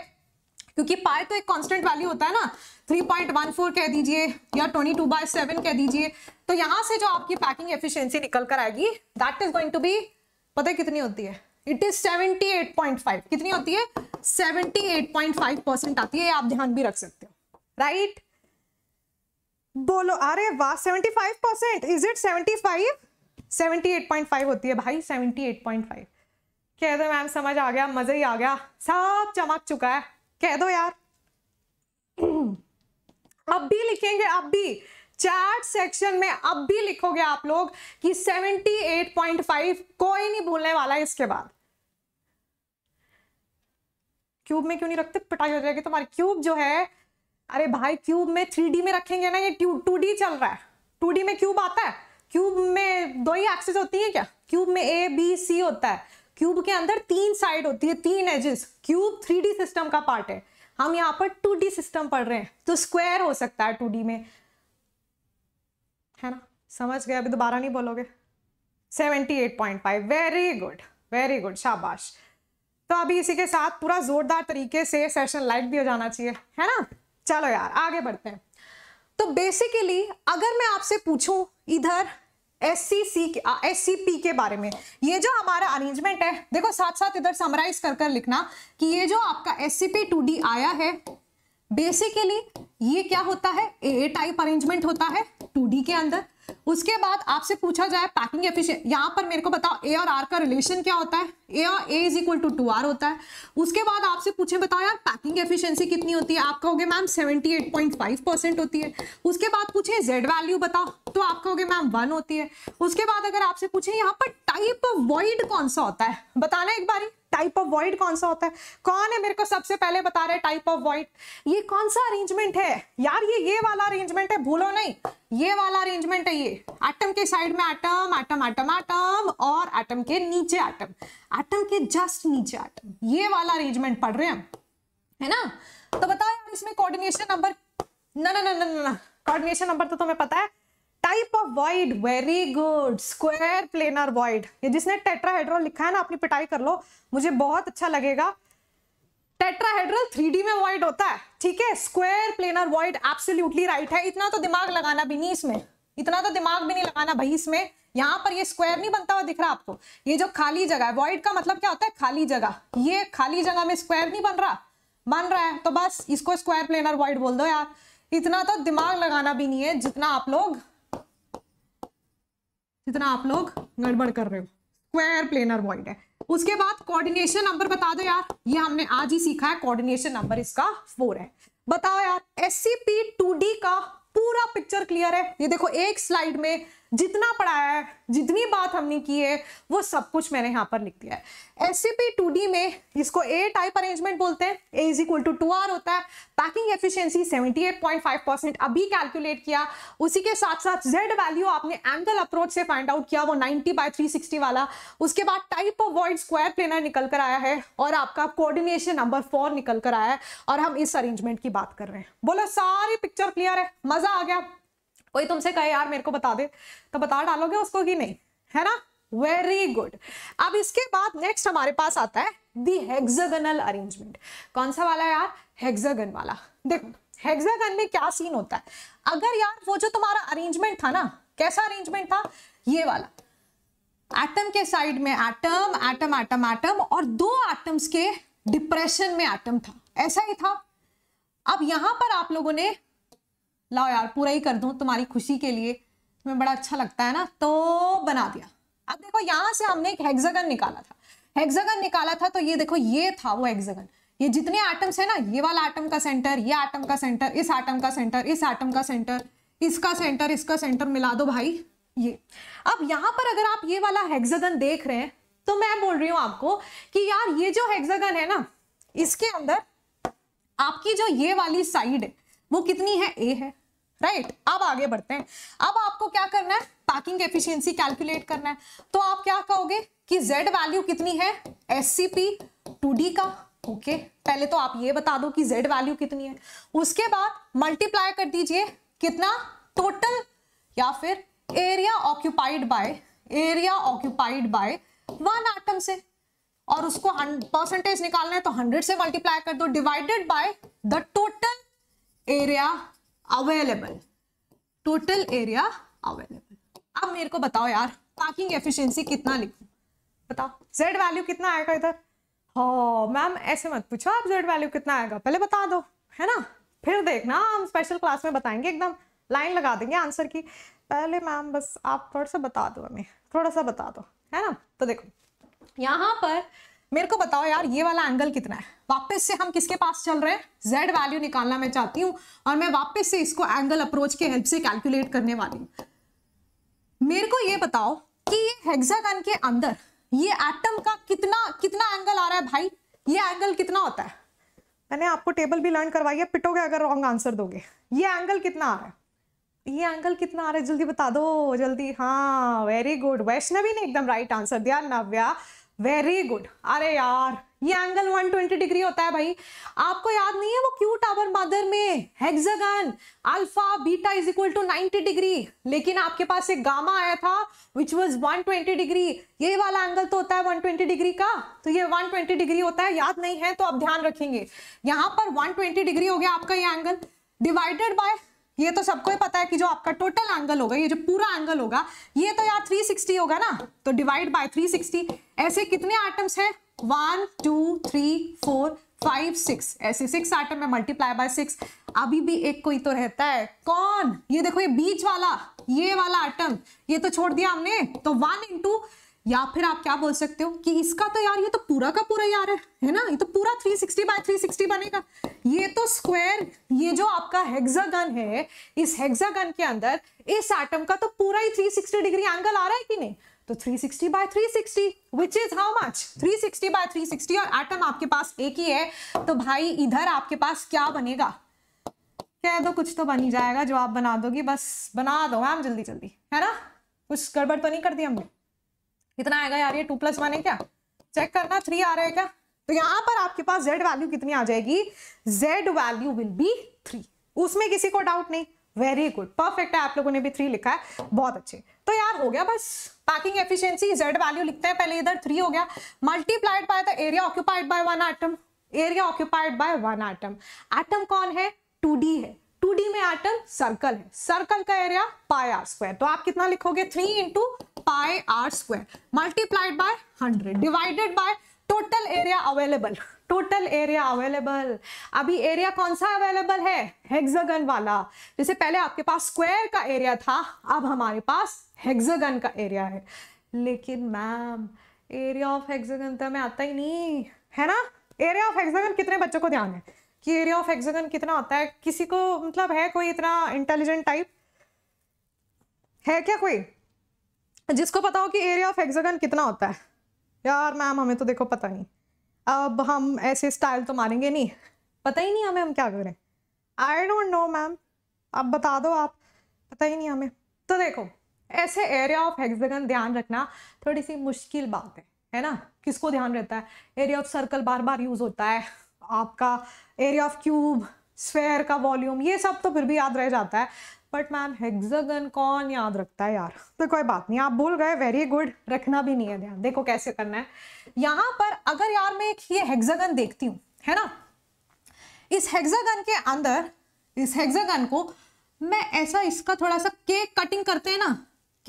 क्योंकि पाई तो एक कांस्टेंट वैल्यू होता है ना 3.14 कह दीजिए या 22 टू बाई सेवन कह दीजिए तो यहाँ से जो आपकी पैकिंग एफिशिएंसी निकल कर आएगी that is going to be पता है कितनी होती है इट इज 78.5 कितनी होती है 78.5 परसेंट आती है आप ध्यान भी रख सकते हो राइट बोलो अरे वाह seventy five percent is it seventy five seventy eight point five होती है भाई सेवेंटी एट पॉइंट फाइव कह दो मैम समझ आ गया मजा ही आ गया सब चमक चुका है कह दो यार अब भी लिखेंगे अब भी चैट सेक्शन में अब भी लिखोगे आप लोग कि 78.5 कोई नहीं भूलने वाला है इसके बाद क्यूब में क्यों नहीं रखते पिटाई हो जाएगी तुम्हारी क्यूब जो है अरे भाई क्यूब में थ्री में रखेंगे ना ये टू चल रहा है टू में क्यूब आता है क्यूब में दो ही एक्सेस होती है क्या क्यूब में ए बी सी होता है क्यूब के अंदर तीन साइड होती है तीन एजेस क्यूब थ्री सिस्टम का पार्ट है हम यहाँ पर टू सिस्टम पढ़ रहे हैं तो स्क्वायर हो सकता है टू में है ना समझ गए अभी दोबारा नहीं बोलोगे 78.5 वेरी गुड वेरी गुड शाबाश तो अभी इसी के साथ पूरा जोरदार तरीके से सेशन लाइट भी हो जाना चाहिए है ना चलो यार आगे बढ़ते हैं तो बेसिकली अगर मैं आपसे पूछूं इधर S C C S C P के बारे में ये जो हमारा अरेंजमेंट है देखो साथ साथ इधर समराइज कर कर लिखना कि ये जो आपका S C P two D आया है बेसिकली ये क्या होता है ए टाइप अरेंजमेंट होता है टू डी के अंदर उसके बाद आपसे पूछा जाए पैकिंग एफिशिएंट यहाँ पर मेरे को बताओ ए और आर का रिलेशन क्या होता है ए और a is equal to two r होता है उसके बाद आपसे पूछे बताओ यार पैकिंग एफिशिएंसी कितनी होती है आप कहोगे मैम 78.5 परसेंट होती है उसके बाद पूछे जेड वैल्यू बताओ तो आप कहोगे मैम वन होती है उसके बाद अगर आपसे पूछे यहाँ पर टाइप ऑफ वॉइड कौन सा होता है बताना एक बारी टाइप ऑफ वॉइड कौन सा होता है कौन है मेरे को सबसे पहले बता रहे टाइप ऑफ वॉइड ये कौन सा अरेंजमेंट है यार ये ये वाला अरेंजमेंट है भूलो नहीं ये वाला अरेंजमेंट है ये एटम के साइड में एटम एटम एटम एटम और एटम के नीचे एटम एटम के जस्ट नीचे एटम ये वाला अरेंजमेंट पढ़ रहे हैं है ना तो बताओ यार इसमें कोऑर्डिनेशन नंबर ना ना ना ना ना कोऑर्डिनेशन नंबर तो तुम्हें पता है type of void very good square planar void ये जिसने टेट्राहेड्रल लिखा है ना अपनी पिटाई कर लो मुझे बहुत अच्छा लगेगा टेट्राहेड्रल 3D में वॉइड होता है ठीक है square planar void absolutely right है इतना तो दिमाग लगाना भी नहीं इसमें इतना तो दिमाग भी नहीं लगाना भाई इसमें यहां पर ये स्क्वायर नहीं बनता हुआ दिख रहा आपको ये जो खाली जगह है वॉइड का मतलब क्या होता है खाली जगह ये खाली जगह में स्क्वायर नहीं बन रहा बन रहा है तो बस इसको स्क्वायर प्लेनर वॉइड बोल दो यार इतना तो दिमाग लगाना भी नहीं है जितना आप लोग जितना आप लोग गड़बड़ कर रहे हो स्क्वायर प्लेनर वॉइड है उसके बाद कोऑर्डिनेशन नंबर बता दो यार ये हमने आज ही सीखा है कोऑर्डिनेशन नंबर इसका फोर है बताओ यार एस सी का पूरा पिक्चर क्लियर है ये देखो एक स्लाइड में जितना पढ़ाया है जितनी बात हमने की है वो सब कुछ मैंने यहाँ पर लिख दिया है एस सी में इसको ए टाइप अरेंजमेंट बोलते हैं a is equal to two r होता है पैकिंग एफिशिएंसी 78.5 परसेंट अभी कैलकुलेट किया उसी के साथ साथ जेड वैल्यू आपने एंगल अप्रोच से फाइंड आउट किया वो 90 बाय 360 वाला उसके बाद type of void square planar निकल कर आया है और आपका कोऑर्डिनेशन नंबर फोर निकल कर आया है और हम इस अरेंजमेंट की बात कर रहे हैं बोलो सारी पिक्चर क्लियर है मजा आ गया कोई तुमसे कहे यार मेरे को बता दे तो बता डालोगे उसको कि नहीं है ना वेरी गुड अब इसके बाद नेक्स्ट हमारे पास आता है दी हेक्सागनल अरेंजमेंट कौन सा वाला यार हेक्सागन वाला देखो हेक्सागन में क्या सीन होता है अगर यार वो जो तुम्हारा अरेंजमेंट था ना कैसा अरेंजमेंट था ये वाला एटम के साइड में एटम एटम एटम एटम और दो एटम्स के डिप्रेशन में एटम था ऐसा ही था अब यहां पर आप लोगों ने लाओ यार पूरा ही कर दूं तुम्हारी खुशी के लिए तुम्हें बड़ा अच्छा लगता है ना तो बना दिया अब देखो यहाँ से हमने एक हेक्सागन निकाला था हेक्सागन निकाला था तो ये देखो ये था वो हेक्सागन ये जितने आटम्स है ना ये वाला आटम का सेंटर ये आटम का सेंटर इस आटम का सेंटर इस आटम का सेंटर इसका सेंटर इसका सेंटर मिला दो भाई ये अब यहां पर अगर आप ये वाला हेक्सागन देख रहे हैं तो मैं बोल रही हूं आपको कि यार ये जो हेक्सागन है ना इसके अंदर आपकी जो ये वाली साइड है वो कितनी है ए है राइट right? अब आगे बढ़ते हैं अब आपको क्या करना है पैकिंग एफिशिएंसी कैलकुलेट करना है तो आप क्या कहोगे कि z वैल्यू कितनी है S C P two D का ओके okay. पहले तो आप ये बता दो कि z वैल्यू कितनी है उसके बाद मल्टीप्लाई कर दीजिए कितना टोटल या फिर area occupied by area occupied by one atom से और उसको परसेंटेज निकालना है तो हंड्रेड से मल्टीप्लाई कर दो divided by the total area available total area available अब मेरे को बताओ यार पार्किंग एफिशिएंसी कितना लिखूं बताओ जेड वैल्यू कितना आएगा इधर हो हाँ, मैम ऐसे मत पूछो आप जेड वैल्यू कितना आएगा पहले बता दो है ना फिर देखना हम स्पेशल क्लास में बताएंगे एकदम लाइन लगा देंगे आंसर की पहले मैम बस आप थोड़ा सा बता दो हमें थोड़ा सा बता दो है ना तो देखो यहाँ पर मेरे को बताओ यार ये वाला एंगल कितना है वापस से हम किसके पास चल रहे हैं जेड वैल्यू निकालना मैं चाहती हूँ और मैं वापस से इसको एंगल अप्रोच के हेल्प से कैलकुलेट करने वाली हूँ मेरे को ये बताओ कि ये हेक्सागन के अंदर ये एटम का कितना कितना एंगल आ रहा है भाई ये एंगल कितना होता है मैंने आपको टेबल भी लर्न करवाई है पिटोगे अगर रॉन्ग आंसर दोगे ये एंगल कितना आ रहा है ये एंगल कितना आ रहा है जल्दी बता दो जल्दी हाँ वेरी गुड वैष्णवी ने एकदम राइट आंसर दिया नव्या वेरी गुड अरे यार ये एंगल 120 डिग्री होता है भाई आपको याद नहीं है वो क्यू टावर मदर में hexagon alpha beta is equal to 90 degree लेकिन आपके पास एक गामा आया था विच वाज 120 डिग्री ये वाला एंगल तो होता है 120 डिग्री का तो ये 120 डिग्री होता है याद नहीं है तो आप ध्यान रखेंगे यहाँ पर वन डिग्री हो गया आपका ये एंगल डिवाइडेड बाय ये तो सबको ही पता है कि जो आपका टोटल एंगल होगा ये जो पूरा एंगल होगा ये तो यार 360 होगा ना तो डिवाइड बाय 360 ऐसे कितने आइटम्स हैं one two three four five six ऐसे सिक्स आइटम में मल्टीप्लाई बाय सिक्स अभी भी एक कोई तो रहता है कौन ये देखो ये बीच वाला ये वाला आइटम ये तो छोड़ दिया हमने तो वन इंटू या फिर आप क्या बोल सकते हो कि इसका तो यार ये तो पूरा का पूरा यार है है ना ये तो पूरा 360 सिक्सटी बाय थ्री बनेगा ये तो स्क्वायर ये जो आपका हेक्सागन है इस हेक्सागन के अंदर इस एटम का तो पूरा ही 360 डिग्री एंगल आ रहा है कि नहीं तो 360 sixty by three sixty which is how much 360 sixty by three और एटम आपके पास एक ही है तो भाई इधर आपके पास क्या बनेगा कह दो कुछ तो बन ही जाएगा जो आप बना दोगे बस बना दो मैम जल्दी जल्दी है ना कुछ गड़बड़ तो नहीं कर दी हमने कितना आएगा यार ये टू प्लस वन है क्या चेक करना थ्री आ रहा है क्या तो यहाँ पर आपके पास जेड वैल्यू कितनी आ जाएगी Z value will be three उसमें किसी को डाउट नहीं वेरी गुड परफेक्ट है आप लोगों ने भी थ्री लिखा है बहुत अच्छे तो यार हो गया बस पैकिंग एफिशिएंसी जेड वैल्यू लिखते हैं पहले इधर थ्री हो गया multiplied by the area occupied by one item area occupied by one item item कौन है टू है 2D में एटम सर्कल है सर्कल का एरिया पाई आर स्क्वायर तो आप कितना लिखोगे three into pi r square multiplied by hundred divided by total area available total area available अभी एरिया कौन सा अवेलेबल है हेक्सागन वाला जैसे पहले आपके पास स्क्वायर का एरिया था अब हमारे पास हेक्सागन का एरिया है लेकिन मैम एरिया ऑफ हेक्सागन तो हमें आता ही नहीं है ना एरिया ऑफ हेक्सागन कितने बच्चों को ध्यान है कि एरिया ऑफ हेक्सागन कितना आता है किसी को मतलब है कोई इतना इंटेलिजेंट टाइप है क्या कोई जिसको पता हो कि एरिया ऑफ एक्सागन कितना होता है यार मैम हमें तो देखो पता नहीं अब हम ऐसे स्टाइल तो मारेंगे नहीं पता ही नहीं हमें हम क्या करें आई डोंट नो मैम अब बता दो आप पता ही नहीं हमें तो देखो ऐसे एरिया ऑफ हेक्सागन ध्यान रखना थोड़ी सी मुश्किल बात है है ना किसको ध्यान रहता है एरिया ऑफ सर्कल बार बार यूज़ होता है आपका एरिया ऑफ क्यूब स्फेयर का वॉल्यूम ये सब तो फिर भी याद रह जाता है बट मैम हेक्सागन कौन याद रखता है यार तो कोई बात नहीं आप भूल गए वेरी गुड रखना भी नहीं है ध्यान देखो कैसे करना है यहां पर अगर यार मैं एक ये हेक्सागन देखती हूं है ना इस हेक्सागन के अंदर इस हेक्सागन को मैं ऐसा इसका थोड़ा सा केक कटिंग करते हैं ना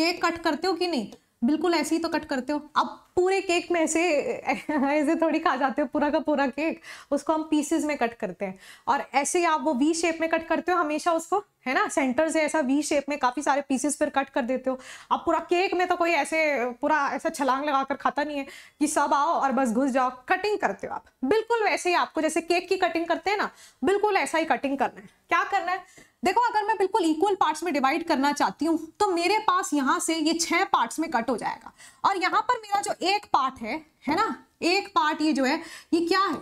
केक कट करते हो कि नहीं बिल्कुल ऐसे ही तो कट करते हो अब पूरे केक में ऐसे ऐसे थोड़ी खा जाते हो पूरा का पूरा केक उसको हम पीसेस में कट करते हैं और ऐसे ही आप वो वी शेप में कट करते हो हमेशा उसको है ना सेंटर से ऐसा वी शेप में काफ़ी सारे पीसेस फिर कट कर देते हो अब पूरा केक में तो कोई ऐसे पूरा ऐसा छलांग लगा कर खाता नहीं है कि सब आओ और बस घुस जाओ कटिंग करते हो आप बिल्कुल वैसे ही आपको जैसे केक की कटिंग करते हैं ना बिल्कुल ऐसा ही कटिंग करना है क्या करना है देखो अगर मैं बिल्कुल इक्वल पार्ट्स में डिवाइड करना चाहती हूँ तो मेरे पास यहाँ से ये छह पार्ट्स में कट हो जाएगा और यहाँ पर मेरा जो एक पार्ट है है ना एक पार्ट ये जो है ये क्या है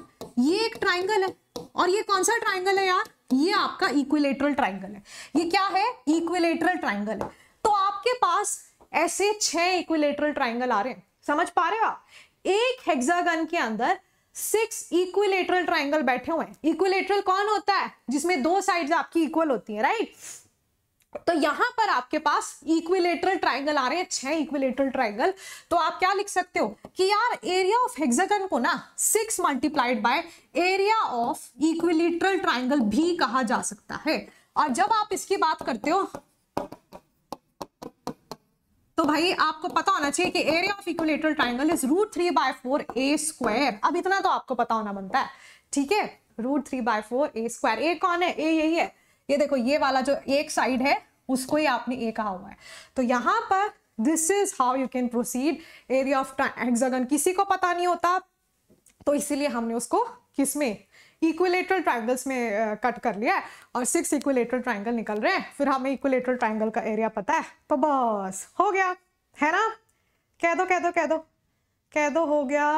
ये एक ट्राइंगल है और ये कौन सा ट्राइंगल है यार ये आपका इक्विलेटरल ट्राइंगल है ये क्या है इक्विलेटरल ट्राइंगल है तो आपके पास ऐसे छह इक्विलेटरल ट्राइंगल आ रहे हैं समझ पा रहे हो आप एक हेक्सागन के अंदर सिक्स इक्विलेटरल ट्राइंगल बैठे हुए हैं इक्विलेटरल कौन होता है जिसमें दो साइड आपकी इक्वल होती है राइट तो यहां पर आपके पास इक्विलेटरल ट्राइंगल आ रहे हैं छह इक्विलेटरल ट्राइंगल तो आप क्या लिख सकते हो कि यार एरिया ऑफ हेक्सागन को ना six multiplied by area of equilateral triangle भी कहा जा सकता है और जब आप इसकी बात करते हो तो भाई आपको पता होना चाहिए कि area of equilateral triangle is root three by four a square अब इतना तो आपको पता होना बनता है ठीक है root three by four a square a कौन है ए यही है ये देखो ये वाला जो एक साइड है उसको ही आपने ए कहा हुआ है तो यहां पर this is how you can proceed area of hexagon किसी को पता नहीं होता तो इसीलिए हमने उसको किसमें इक्विलेटरल ट्राइंगल्स में कट कर लिया है और सिक्स इक्विलेटरल ट्राइंगल निकल रहे हैं फिर हमें इक्विलेटरल ट्राइंगल का एरिया पता है तो बस हो गया है ना कह दो कह दो कह दो कह दो हो गया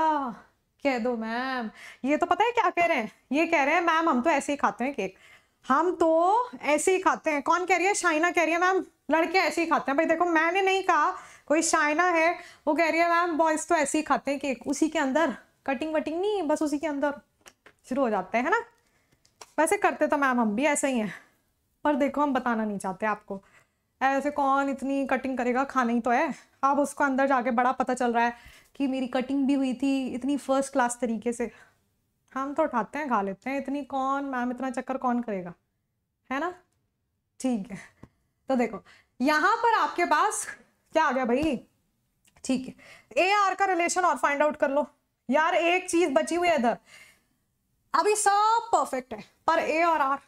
कह दो मैम ये तो पता है क्या कह रहे हैं ये कह रहे हैं मैम हम तो ऐसे ही खाते हैं केक हम तो ऐसे ही खाते हैं कौन कह रही है शाइना कह रही है मैम लड़के ऐसे ही खाते हैं भाई देखो मैंने नहीं कहा कोई शाइना है वो कह रही है मैम बॉयज़ तो ऐसे ही खाते हैं केक उसी के अंदर कटिंग वटिंग नहीं बस उसी के अंदर शुरू हो जाते हैं ना वैसे करते तो मैम हम भी ऐसे ही हैं पर देखो हम बताना नहीं चाहते आपको ऐसे कौन इतनी कटिंग करेगा खाने ही तो है अब उसको अंदर जाके बड़ा पता चल रहा है कि मेरी कटिंग भी हुई थी इतनी फर्स्ट क्लास तरीके से हम तो उठाते हैं खा लेते हैं इतनी कौन मैम इतना चक्कर कौन करेगा है ना ठीक है तो देखो यहाँ पर आपके पास क्या आ गया भाई ठीक है ए आर का रिलेशन और फाइंड आउट कर लो यार एक चीज़ बची हुई है इधर अभी सब परफेक्ट है पर ए और आर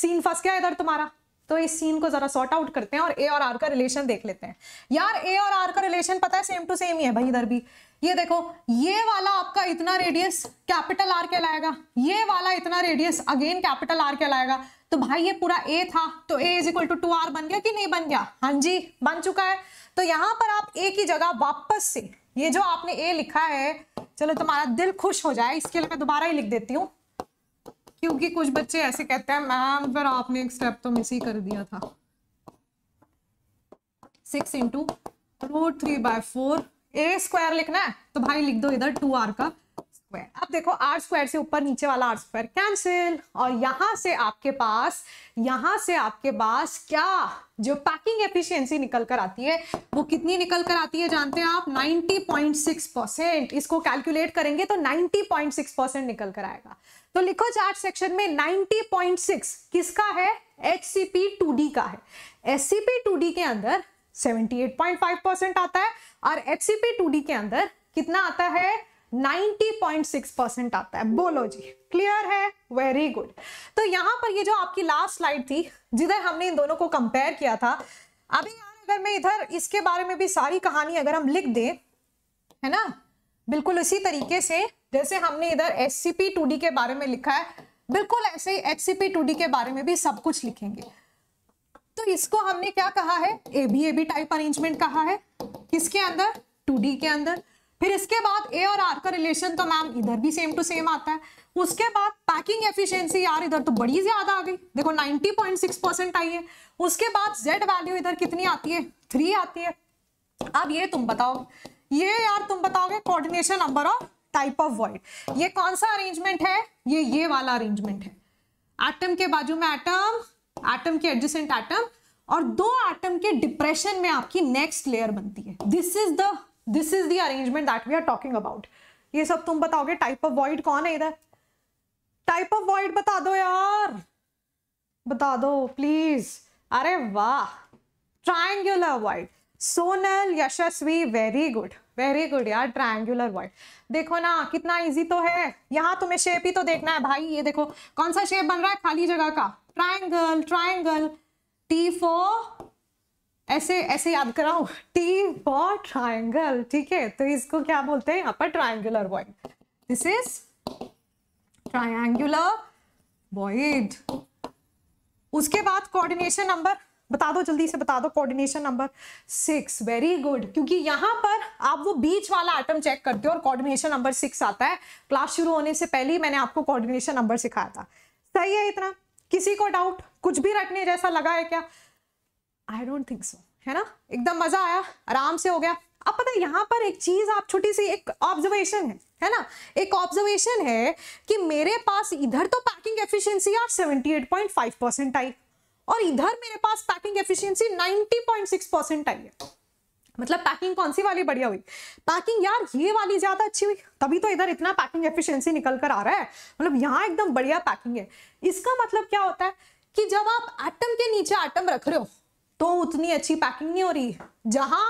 सीन फंस गया इधर तुम्हारा तो इस सीन को जरा सॉर्ट आउट करते हैं और ए और आर का रिलेशन देख लेते हैं यार ए और आर का रिलेशन पता है सेम टू सेम ही है भाई इधर भी ये देखो ये वाला आपका इतना रेडियस कैपिटल आर कहलाएगा ये वाला इतना रेडियस अगेन कैपिटल आर कहलाएगा तो भाई ये पूरा ए था तो a is equal to two r बन गया कि नहीं बन गया हाँ जी बन चुका है तो यहां पर आप ए की जगह वापस से ये जो आपने ए लिखा है चलो तुम्हारा दिल खुश हो जाए इसके लिए मैं दोबारा ही लिख देती हूँ क्योंकि कुछ बच्चे ऐसे कहते हैं मैम फिर आपने एक स्टेप तो मिस ही कर दिया था six into root three by four a square लिखना है तो भाई लिख दो इधर टू आर का स्क्वायर अब देखो आर स्क्वायर से ऊपर नीचे वाला आर स्क्वायर कैंसिल और यहां से आपके पास यहां से आपके पास क्या जो पैकिंग एफिशिएंसी निकल कर आती है वो कितनी निकल कर आती है जानते हैं आप 90.6 परसेंट इसको कैलकुलेट करेंगे तो 90.6 परसेंट निकल कर आएगा तो लिखो चार्ट सेक्शन में 90.6 किसका है एच सी का है एस सी के अंदर 78.5 परसेंट आता है और एच सी के अंदर कितना आता है 90.6 परसेंट आता है बोलो जी क्लियर है वेरी गुड तो यहां पर ये जो आपकी लास्ट स्लाइड थी जिधर हमने इन दोनों को कंपेयर किया था अभी यार अगर मैं इधर इसके बारे में भी सारी कहानी अगर हम लिख दें है ना बिल्कुल उसी तरीके से जैसे हमने इधर एस सी के बारे में लिखा है बिल्कुल ऐसे ही एच सी के बारे में भी सब कुछ लिखेंगे तो इसको हमने क्या कहा है A B A B type arrangement कहा है किसके अंदर टू के अंदर फिर इसके बाद ए और आर का रिलेशन तो मैम इधर भी सेम टू सेम आता है उसके बाद पैकिंग एफिशिएंसी यार इधर तो बड़ी ज्यादा आ गई देखो 90.6 परसेंट आई है उसके बाद जेड वैल्यू इधर कितनी आती है थ्री आती है अब ये तुम बताओ ये यार तुम बताओगे coordination number of type of word ये कौन सा अरेंजमेंट है ये ये वाला अरेंजमेंट है एटम के बाजू में एटम एटम के एडजस्टेंट एटम और दो एटम के डिप्रेशन में आपकी नेक्स्ट लेयर बनती है this is the this is the arrangement that we are talking about ये सब तुम बताओगे टाइप ऑफ वॉइड कौन है इधर टाइप ऑफ वॉइड बता दो यार बता दो प्लीज अरे वाह triangular void Sonal Yashasvi very good very good यार ट्राइंगुलर वॉइड देखो ना कितना इजी तो है यहां तुम्हें शेप ही तो देखना है भाई ये देखो कौन सा शेप बन रहा है खाली जगह का ट्राइंगल ट्राइंगल टी फोर ऐसे ऐसे याद कराऊ टी फॉर ट्राइंगल ठीक है तो इसको क्या बोलते हैं यहाँ पर triangular void this is triangular void उसके बाद कोऑर्डिनेशन नंबर बता दो जल्दी से बता दो coordination number six very good क्योंकि यहां पर आप वो बीच वाला आइटम चेक करते हो और कोऑर्डिनेशन नंबर सिक्स आता है क्लास शुरू होने से पहले ही मैंने आपको कोऑर्डिनेशन नंबर सिखाया था सही है इतना किसी को डाउट कुछ भी रटने जैसा लगा है क्या आई डोंट थिंक सो है ना एकदम मजा आया आराम से हो गया अब पता है यहाँ पर एक चीज आप छोटी सी एक ऑब्जर्वेशन है है ना एक ऑब्जर्वेशन है कि मेरे पास इधर तो पैकिंग एफिशिएंसी आप 78.5 परसेंट आई और इधर मेरे पास पैकिंग एफिशिएंसी 90.6 परसेंट आई है मतलब पैकिंग कौन सी वाली बढ़िया हुई पैकिंग यार ये वाली ज्यादा अच्छी हुई तभी तो इधर इतना पैकिंग एफिशियंसी निकल कर आ रहा है मतलब यहाँ एकदम बढ़िया पैकिंग है इसका मतलब क्या होता है कि जब आप एटम के नीचे एटम रख रहे हो तो उतनी अच्छी पैकिंग नहीं हो रही जहां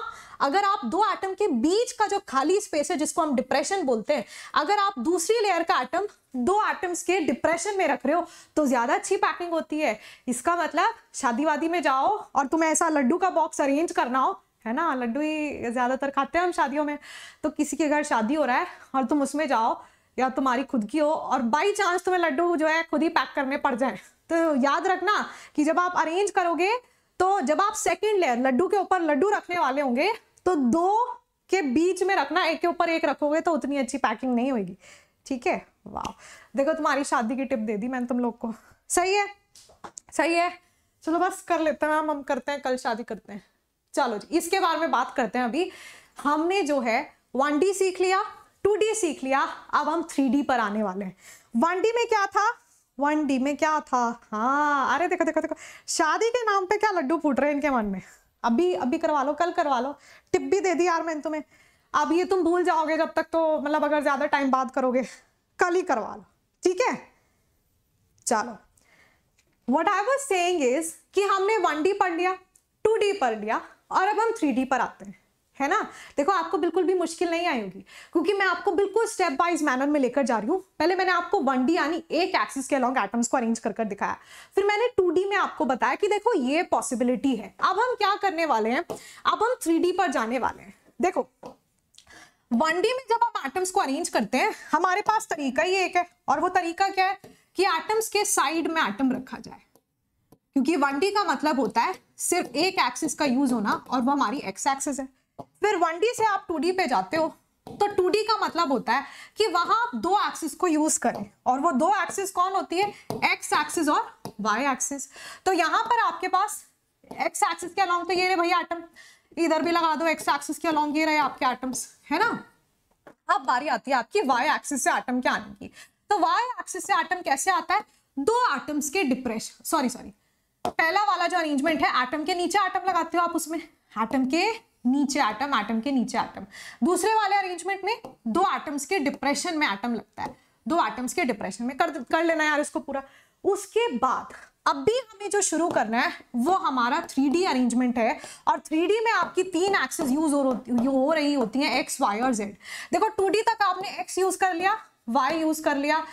अगर आप दो एटम के बीच का जो खाली स्पेस है जिसको हम डिप्रेशन बोलते हैं अगर आप दूसरी लेयर का एटम दो एटम्स के डिप्रेशन में रख रहे हो तो ज्यादा अच्छी पैकिंग होती है इसका मतलब शादी वादी में जाओ और तुम्हें ऐसा लड्डू का बॉक्स अरेंज करना हो है ना लड्डू ही ज्यादातर खाते हैं हम शादियों में तो किसी के घर शादी हो रहा है और तुम उसमें जाओ या तुम्हारी खुद की हो और बाई चांस तुम्हें लड्डू जो है खुद ही पैक करने पड़ जाए तो याद रखना कि जब आप अरेंज करोगे तो जब आप सेकेंड लेयर लड्डू के ऊपर लड्डू रखने वाले होंगे तो दो के बीच में रखना एक के ऊपर एक रखोगे तो उतनी अच्छी पैकिंग नहीं होगी ठीक है वाह देखो तुम्हारी शादी की टिप दे दी मैंने तुम लोग को सही है सही है चलो बस कर लेते हैं हम करते हैं कल शादी करते हैं चलो जी इसके बारे में बात करते हैं अभी हमने जो है वन सीख लिया टू सीख लिया अब हम थ्री पर आने वाले हैं वन में क्या था वन डी में क्या था हाँ अरे देखो देखो देखो शादी के नाम पे क्या लड्डू फूट रहे हैं इनके मन में अभी अभी करवा लो कल करवा लो टिप भी दे दी यार मैंने तुम्हें अब ये तुम भूल जाओगे जब तक तो मतलब अगर ज़्यादा टाइम बात करोगे कल ही करवा लो ठीक है चलो what I was saying is कि हमने वन डी पढ़ लिया टू डी पढ़ लिया और अब हम थ्री डी पर आते हैं है ना देखो आपको बिल्कुल भी मुश्किल नहीं आएगी क्योंकि मैं आपको बिल्कुल स्टेप वाइज मैनर में लेकर जा रही हूँ पहले मैंने आपको वन डी यानी एक एक्सिस के अलॉन्ग एटम्स को अरेंज कर दिखाया फिर मैंने टू डी में आपको बताया कि देखो ये पॉसिबिलिटी है अब हम क्या करने वाले हैं अब हम थ्री पर जाने वाले हैं देखो वन डी में जब आप एटम्स को अरेंज करते हैं हमारे पास तरीका ही एक है और वो तरीका क्या है कि एटम्स के साइड में एटम रखा जाए क्योंकि वन डी का मतलब होता है सिर्फ एक एक्सिस का यूज होना और वो हमारी एक्स एक्सिस है फिर वन से आप टू पे जाते हो तो टू का मतलब होता है कि वहां आप दो एक्सिस को यूज करें और वो दो एक्सिस कौन होती है एक्स एक्सिस और वाई एक्सिस तो यहां पर आपके पास एक्स एक्सिस के अलॉन्ग तो ये रहे भाई आइटम इधर भी लगा दो एक्स एक्सिस के अलॉन्ग ये रहे आपके आइटम्स है ना अब बारी आती है आपकी वाई एक्सिस से आइटम क्या आने की तो वाई एक्सिस से आइटम कैसे आता है दो आइटम्स के डिप्रेशन सॉरी सॉरी पहला वाला जो अरेंजमेंट है एटम के नीचे आइटम लगाते हो आप उसमें आइटम के नीचे आटम आटम के नीचे आटम दूसरे वाले अरेंजमेंट में दो आटम्स के डिप्रेशन में आटम लगता है दो आटम्स के डिप्रेशन में कर कर लेना यार इसको पूरा उसके बाद अभी हमें जो शुरू करना है वो हमारा थ्री डी अरेंजमेंट है और थ्री डी में आपकी तीन एक्सेस यूज हो, हो रही होती हैं एक्स वाई और जेड देखो टू डी तक आपने एक्स यूज कर लिया वाई यूज कर लिया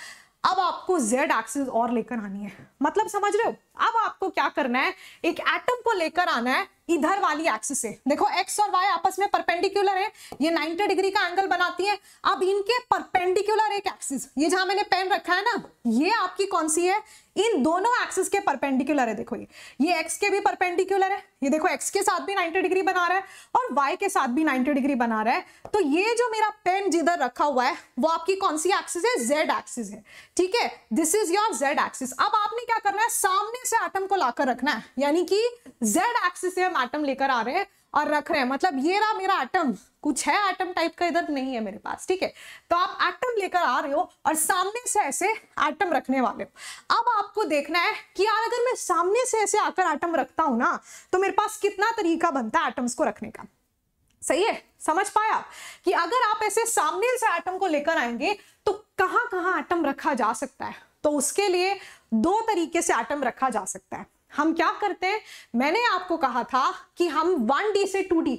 अब आपको जेड एक्सेस और लेकर आनी है मतलब समझ रहे हो अब आपको क्या करना है एक एटम को लेकर आना है इधर वाली एक्सिस से देखो एक्स और वाई आपस में परपेंडिकुलर है ये 90 डिग्री का एंगल बनाती है अब इनके परपेंडिकुलर एक एक्सिस ये जहां मैंने पेन रखा है ना ये आपकी कौन सी है इन दोनों एक्सिस के परपेंडिकुलर है देखो ये ये एक्स के भी परपेंडिकुलर है ये देखो एक्स के साथ भी 90 डिग्री बना रहा है और वाई के साथ भी 90 डिग्री बना रहा है तो ये जो मेरा पेन जिधर रखा हुआ है वो आपकी कौन सी एक्सिस है जेड एक्सिस है ठीक है this is your Z axis अब आपने क्या करना है सामने से आटम को लाकर रखना है यानी कि जेड एक्सिस से हम आटम लेकर आ रहे हैं और रख रहे हैं मतलब ये रहा मेरा एटम कुछ है एटम टाइप का इधर नहीं है मेरे पास ठीक है तो आप एटम लेकर आ रहे हो और सामने से ऐसे एटम रखने वाले हो अब आपको देखना है कि यार अगर मैं सामने से ऐसे आकर एटम रखता हूं ना तो मेरे पास कितना तरीका बनता है एटम्स को रखने का सही है समझ पाया कि अगर आप ऐसे सामने से एटम को लेकर आएंगे तो कहां कहां एटम रखा जा सकता है तो उसके लिए दो तरीके से एटम रखा जा सकता है हम क्या करते हैं मैंने आपको कहा था कि हम वन डी से टू डी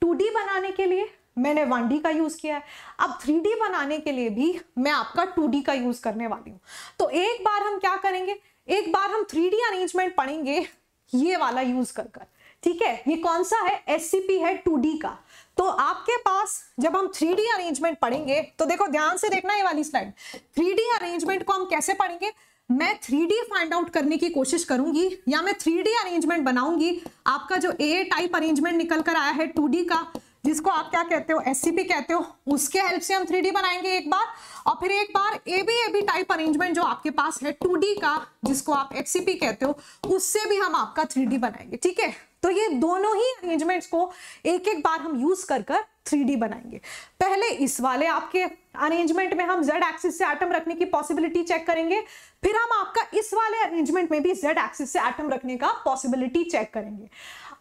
टू डी बनाने के लिए मैंने वन डी का यूज़ किया है अब थ्री डी बनाने के लिए भी मैं आपका टू डी का यूज़ करने वाली हूं तो एक बार हम क्या करेंगे एक बार हम थ्री डी अरेंजमेंट पढ़ेंगे ये वाला यूज़ कर कर ठीक है ये कौन सा है एस है टू का तो आपके पास जब हम थ्री अरेंजमेंट पढ़ेंगे तो देखो ध्यान से देखना ये वाली स्लाइड थ्री अरेंजमेंट को हम कैसे पढ़ेंगे मैं थ्री डी फाइंड आउट करने की कोशिश करूंगी या मैं थ्री डी अरेंजमेंट बनाऊंगी आपका जो ए टाइप अरेंजमेंट निकल कर आया है टू डी का जिसको आप क्या कहते हो एस कहते हो उसके हेल्प से हम थ्री बनाएंगे एक बार और फिर एक बार A B A B type arrangement जो आपके पास है टू का जिसको आप पी कहते हो उससे भी हम आपका थ्री बनाएंगे ठीक है तो ये दोनों ही अरेंजमेंट्स को एक एक बार हम यूज कर कर थ्री बनाएंगे पहले इस वाले आपके अरेंजमेंट में हम जेड एक्सिस से एटम रखने की पॉसिबिलिटी चेक करेंगे फिर हम आपका इस वाले अरेंजमेंट में भी जेड एक्सिस से एटम रखने का पॉसिबिलिटी चेक करेंगे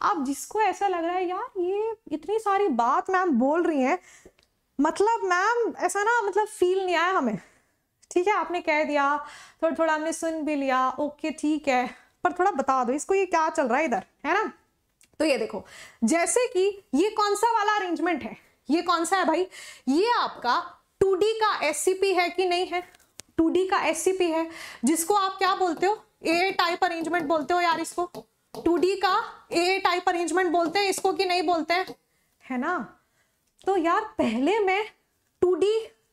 अब जिसको ऐसा लग रहा है यार ये इतनी सारी बात मैम बोल रही हैं मतलब मैम ऐसा ना मतलब फील नहीं आया हमें ठीक है आपने कह दिया थोड़ा थोड़ा हमने सुन भी लिया ओके ठीक है पर थोड़ा बता दो इसको ये क्या चल रहा है इधर है ना तो ये देखो जैसे कि ये कौन सा वाला अरेंजमेंट है ये कौन सा है भाई ये आपका टू का एस है कि नहीं है टू का एस है जिसको आप क्या बोलते हो ए टाइप अरेंजमेंट बोलते हो यार इसको टू का ए टाइप अरेंजमेंट बोलते हैं इसको कि नहीं बोलते हैं है ना तो यार पहले मैं टू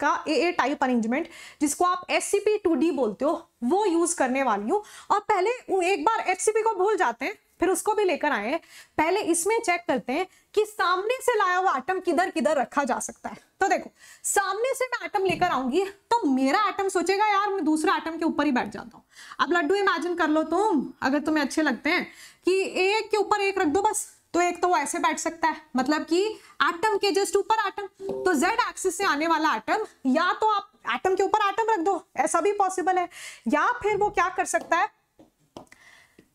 का ए ए टाइप अरेंजमेंट जिसको आप एस सी बोलते हो वो यूज करने वाली हूँ और पहले एक बार पी को भूल जाते हैं फिर उसको भी लेकर आए पहले इसमें चेक करते हैं कि सामने से लाया हुआ आइटम किधर किधर रखा जा सकता है तो देखो सामने से मैं आइटम लेकर आऊंगी तो मेरा आइटम सोचेगा यार मैं दूसरा आइटम के ऊपर ही बैठ जाता हूँ अब लड्डू इमेजिन कर लो तुम अगर तुम्हें अच्छे लगते हैं कि एक के ऊपर एक रख दो बस तो एक तो वो ऐसे बैठ सकता है मतलब कि आइटम के जस्ट ऊपर आइटम तो जेड एक्सिस से आने वाला आइटम या तो आप एटम के ऊपर आइटम रख दो ऐसा भी पॉसिबल है या फिर वो क्या कर सकता है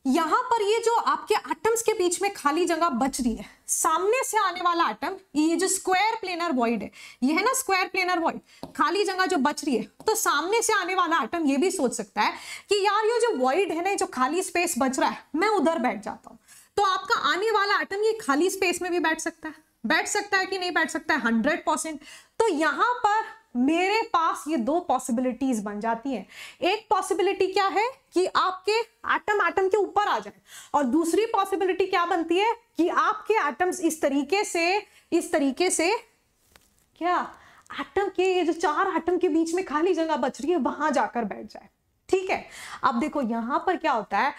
यहां पर ये जो आपके एटम्स के बीच में खाली जगह बच रही है सामने से आने वाला एटम ये जो स्क्वायर प्लेनर वॉइड है ये है ना स्क्वायर प्लेनर वॉइड खाली जगह जो बच रही है तो सामने से आने वाला एटम ये भी सोच सकता है कि यार ये जो वॉइड है ना जो खाली स्पेस बच रहा है मैं उधर बैठ जाता हूँ तो आपका आने वाला आइटम ये खाली स्पेस में भी बैठ सकता है बैठ सकता है कि नहीं बैठ सकता है हंड्रेड परसेंट तो यहां पर मेरे पास ये दो पॉसिबिलिटीज बन जाती हैं एक पॉसिबिलिटी क्या है कि आपके एटम एटम के ऊपर आ जाए और दूसरी पॉसिबिलिटी क्या बनती है कि आपके एटम्स इस तरीके से इस तरीके से क्या एटम के ये जो चार एटम के बीच में खाली जगह बच रही है वहां जाकर बैठ जाए ठीक है अब देखो यहां पर क्या होता है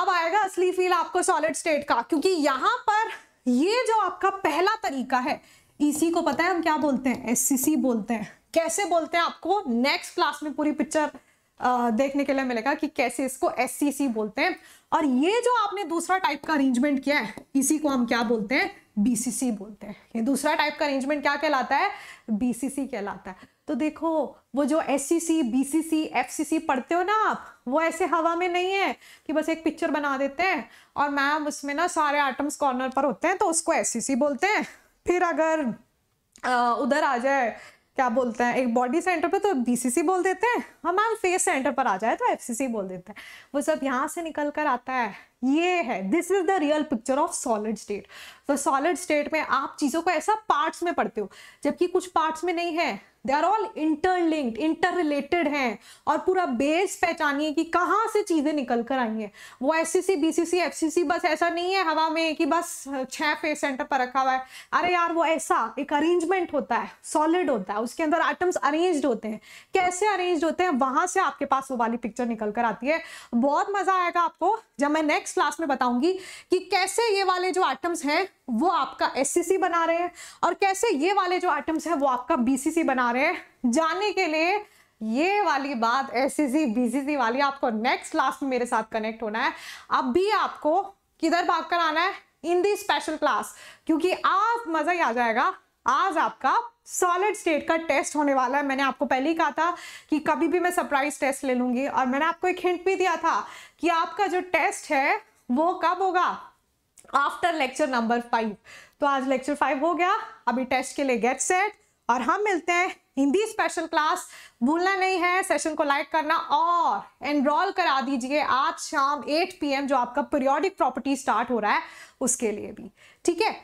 अब आएगा असली फील आपको सॉलिड स्टेट का क्योंकि यहां पर ये जो आपका पहला तरीका है इसी को पता है हम क्या बोलते हैं सी बोलते हैं कैसे बोलते हैं आपको नेक्स्ट क्लास में पूरी पिक्चर देखने के लिए मिलेगा कि कैसे इसको सी बोलते हैं और ये जो आपने दूसरा टाइप का अरेंजमेंट किया है इसी को हम क्या बोलते हैं बीसीसी बोलते हैं ये दूसरा टाइप का अरेंजमेंट क्या कहलाता है बीसीसी कहलाता है तो देखो वो जो S C C B C C F C C पढ़ते हो ना आप वो ऐसे हवा में नहीं है कि बस एक पिक्चर बना देते हैं और मैम उसमें ना सारे आइटम्स कॉर्नर पर होते हैं तो उसको एस सी सी बोलते हैं फिर अगर उधर आ जाए क्या बोलते हैं एक बॉडी सेंटर पे तो बीसीसी बोल देते हैं और मैम फेस सेंटर पर आ जाए तो एफसीसी बोल देते हैं वो सब यहाँ से निकल कर आता है ये है this is the real picture of solid state तो सॉलिड स्टेट में आप चीज़ों को ऐसा पार्ट्स में पढ़ते हो जबकि कुछ पार्ट्स में नहीं है they are all interlinked interrelated हैं और पूरा बेस पहचानिए कि कहाँ से चीज़ें निकल कर आई हैं वो S C C B C C F C C बस ऐसा नहीं है हवा में कि बस छः फेस सेंटर पर रखा हुआ है अरे यार वो ऐसा एक अरेंजमेंट होता है सॉलिड होता है उसके अंदर आइटम्स अरेंज होते हैं कैसे अरेंज होते हैं वहाँ से आपके पास वो वाली पिक्चर निकल कर आती है बहुत मज़ा आएगा आपको जब मैं नेक्स्ट नेक्स्ट क्लास में बताऊंगी कि कैसे ये वाले जो आइटम्स हैं वो आपका एस बना रहे हैं और कैसे ये वाले जो आइटम्स हैं वो आपका बी बना रहे हैं जानने के लिए ये वाली बात एस सी वाली आपको नेक्स्ट क्लास में मेरे साथ कनेक्ट होना है अब भी आपको किधर भाग कर आना है इन दी स्पेशल क्लास क्योंकि आज मजा ही आ जाएगा आज आपका सॉलिड स्टेट का टेस्ट होने वाला है मैंने आपको पहले ही कहा था कि कभी भी मैं सरप्राइज टेस्ट ले लूंगी और मैंने आपको एक हिंट भी दिया था कि आपका जो टेस्ट है वो कब होगा आफ्टर लेक्चर नंबर फाइव तो आज लेक्चर फाइव हो गया अभी टेस्ट के लिए गेट सेट और हम मिलते हैं हिंदी स्पेशल क्लास भूलना नहीं है सेशन को लाइक करना और एनरोल करा दीजिए आज शाम 8 पीएम जो आपका पीरियोडिक प्रॉपर्टी स्टार्ट हो रहा है उसके लिए भी ठीक है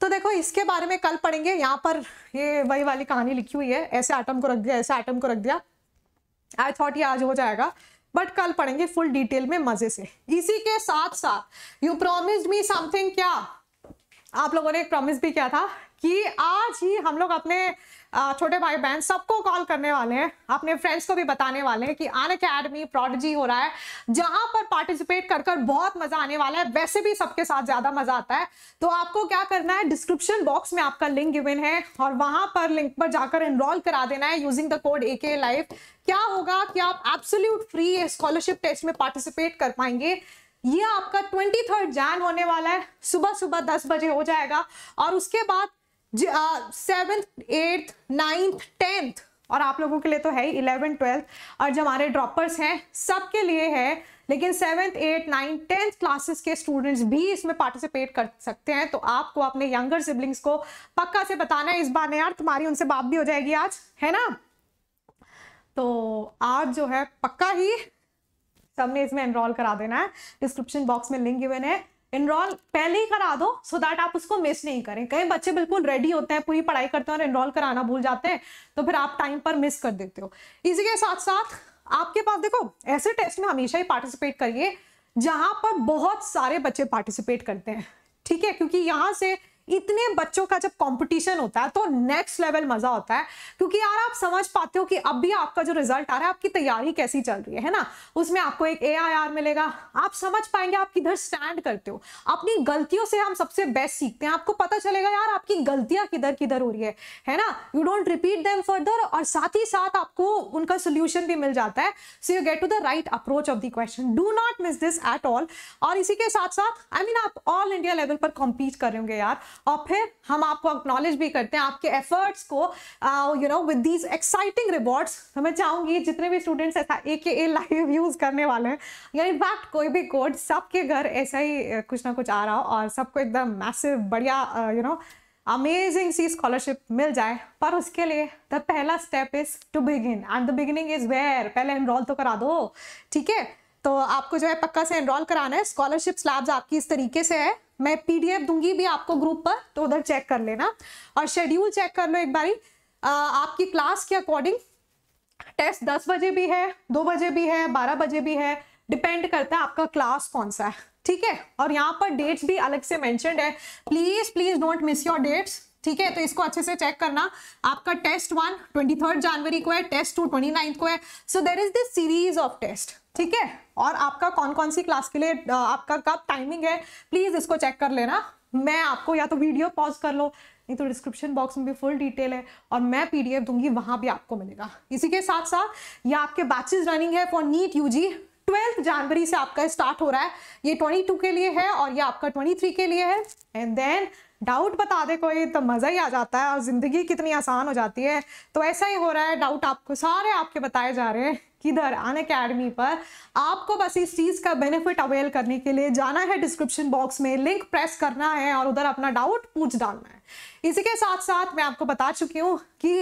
तो देखो इसके बारे में कल पढ़ेंगे यहाँ पर ये वही वाली कहानी लिखी हुई है ऐसे आइटम को रख दिया ऐसे आइटम को रख दिया आई थॉट ये आज हो जाएगा बट कल पढ़ेंगे फुल डिटेल में मजे से इसी के साथ साथ यू प्रोमिस्ड मी समथिंग क्या आप लोगों ने एक प्रॉमिस भी किया था कि आज ही हम लोग अपने छोटे भाई बहन सबको कॉल करने वाले हैं अपने फ्रेंड्स को भी बताने वाले हैं कि अन अकेडमी प्रोडजी हो रहा है जहां पर पार्टिसिपेट कर कर बहुत मजा आने वाला है वैसे भी सबके साथ ज्यादा मजा आता है तो आपको क्या करना है डिस्क्रिप्शन बॉक्स में आपका लिंक गिवन है और वहां पर लिंक पर जाकर इनरोल करा देना है using the code A K life क्या होगा कि आप एब्सोल्यूट फ्री स्कॉलरशिप टेस्ट में पार्टिसिपेट कर पाएंगे ये आपका ट्वेंटी थर्ड जैन होने वाला है सुबह सुबह दस बजे हो जाएगा और उसके बाद सेवेंथ एट्थ नाइन्थ टेंथ और आप लोगों के लिए तो है ही इलेवेंथ ट्वेल्थ और जो हमारे ड्रॉपर्स हैं सबके लिए है लेकिन seventh eight ninth tenth classes के स्टूडेंट्स भी इसमें पार्टिसिपेट कर सकते हैं तो आपको अपने यंगर सिबलिंग्स को पक्का से बताना है इस बार यार तुम्हारी उनसे बात भी हो जाएगी आज है ना तो आज जो है पक्का ही सबने इसमें एनरोल करा देना है डिस्क्रिप्शन बॉक्स में लिंक इवन है इनरोल पहले ही करा दो सो so दैट आप उसको मिस नहीं करें कई बच्चे बिल्कुल रेडी होते हैं पूरी पढ़ाई करते हैं और इनरोल कराना भूल जाते हैं तो फिर आप टाइम पर मिस कर देते हो इसी के साथ साथ आपके पास देखो ऐसे टेस्ट में हमेशा ही पार्टिसिपेट करिए जहां पर बहुत सारे बच्चे पार्टिसिपेट करते हैं ठीक है क्योंकि यहां से इतने बच्चों का जब कंपटीशन होता है तो नेक्स्ट लेवल मजा होता है क्योंकि यार आप समझ पाते हो कि अब भी आपका जो रिजल्ट आ रहा है आपकी तैयारी कैसी चल रही है, है ना उसमें आपको एक ए मिलेगा आप समझ पाएंगे आप किधर स्टैंड करते हो अपनी गलतियों से हम सबसे बेस्ट सीखते हैं आपको पता चलेगा यार आपकी गलतियां किधर किधर हो रही है है ना you don't repeat them further और साथ ही साथ आपको उनका सोल्यूशन भी मिल जाता है so you get to the right approach of the question do not miss this at all और इसी के साथ साथ आई I मीन mean, आप ऑल इंडिया लेवल पर कॉम्पीट करेंगे यार और फिर हम आपको एक्नॉलेज भी करते हैं आपके एफर्ट्स को you know with these exciting rewards मैं चाहूंगी जितने भी स्टूडेंट्स ऐसा ए के ए लाइव यूज करने वाले हैं या इनफैक्ट कोई भी कोड सबके घर ऐसा ही uh, कुछ ना कुछ आ रहा हो और सबको एकदम मैसिव बढ़िया यू नो अमेजिंग सी स्कॉलरशिप मिल जाए पर उसके लिए द पहला step is to begin and the beginning is where पहले एनरोल तो करा दो ठीक है तो आपको जो है पक्का से एनरोल कराना है स्कॉलरशिप स्लैब्स आपकी इस तरीके से है मैं पीडीएफ दूंगी भी आपको ग्रुप पर तो उधर चेक कर लेना और शेड्यूल चेक कर लो एक बारी आ, आपकी क्लास के अकॉर्डिंग टेस्ट दस बजे भी है दो बजे भी है बारह बजे भी है डिपेंड करता है आपका क्लास कौन सा है ठीक है और यहाँ पर डेट्स भी अलग से मैंशन है please please don't miss your dates ठीक है तो इसको अच्छे से चेक करना आपका टेस्ट वन ट्वेंटी थर्ड जनवरी को है टेस्ट टू ट्वेंटी को है so there is this series of test ठीक है और आपका कौन कौन सी क्लास के लिए आपका कब टाइमिंग है प्लीज़ इसको चेक कर लेना मैं आपको या तो वीडियो पॉज कर लो नहीं तो डिस्क्रिप्शन बॉक्स में भी फुल डिटेल है और मैं पीडीएफ दूंगी वहां भी आपको मिलेगा इसी के साथ साथ ये आपके बैचेज रनिंग है फॉर नीट यूजी ट्वेल्थ जनवरी से आपका स्टार्ट हो रहा है ये 22 के लिए है और ये आपका 23 के लिए है एंड देन डाउट बता दे कोई तो मज़ा ही आ जाता है और ज़िंदगी कितनी आसान हो जाती है तो ऐसा ही हो रहा है डाउट आपको सारे आपके बताए जा रहे हैं किधर अन अकेडमी पर आपको बस इस चीज़ का बेनिफिट अवेल करने के लिए जाना है डिस्क्रिप्शन बॉक्स में लिंक प्रेस करना है और उधर अपना डाउट पूछ डालना है इसी के साथ साथ मैं आपको बता चुकी हूँ कि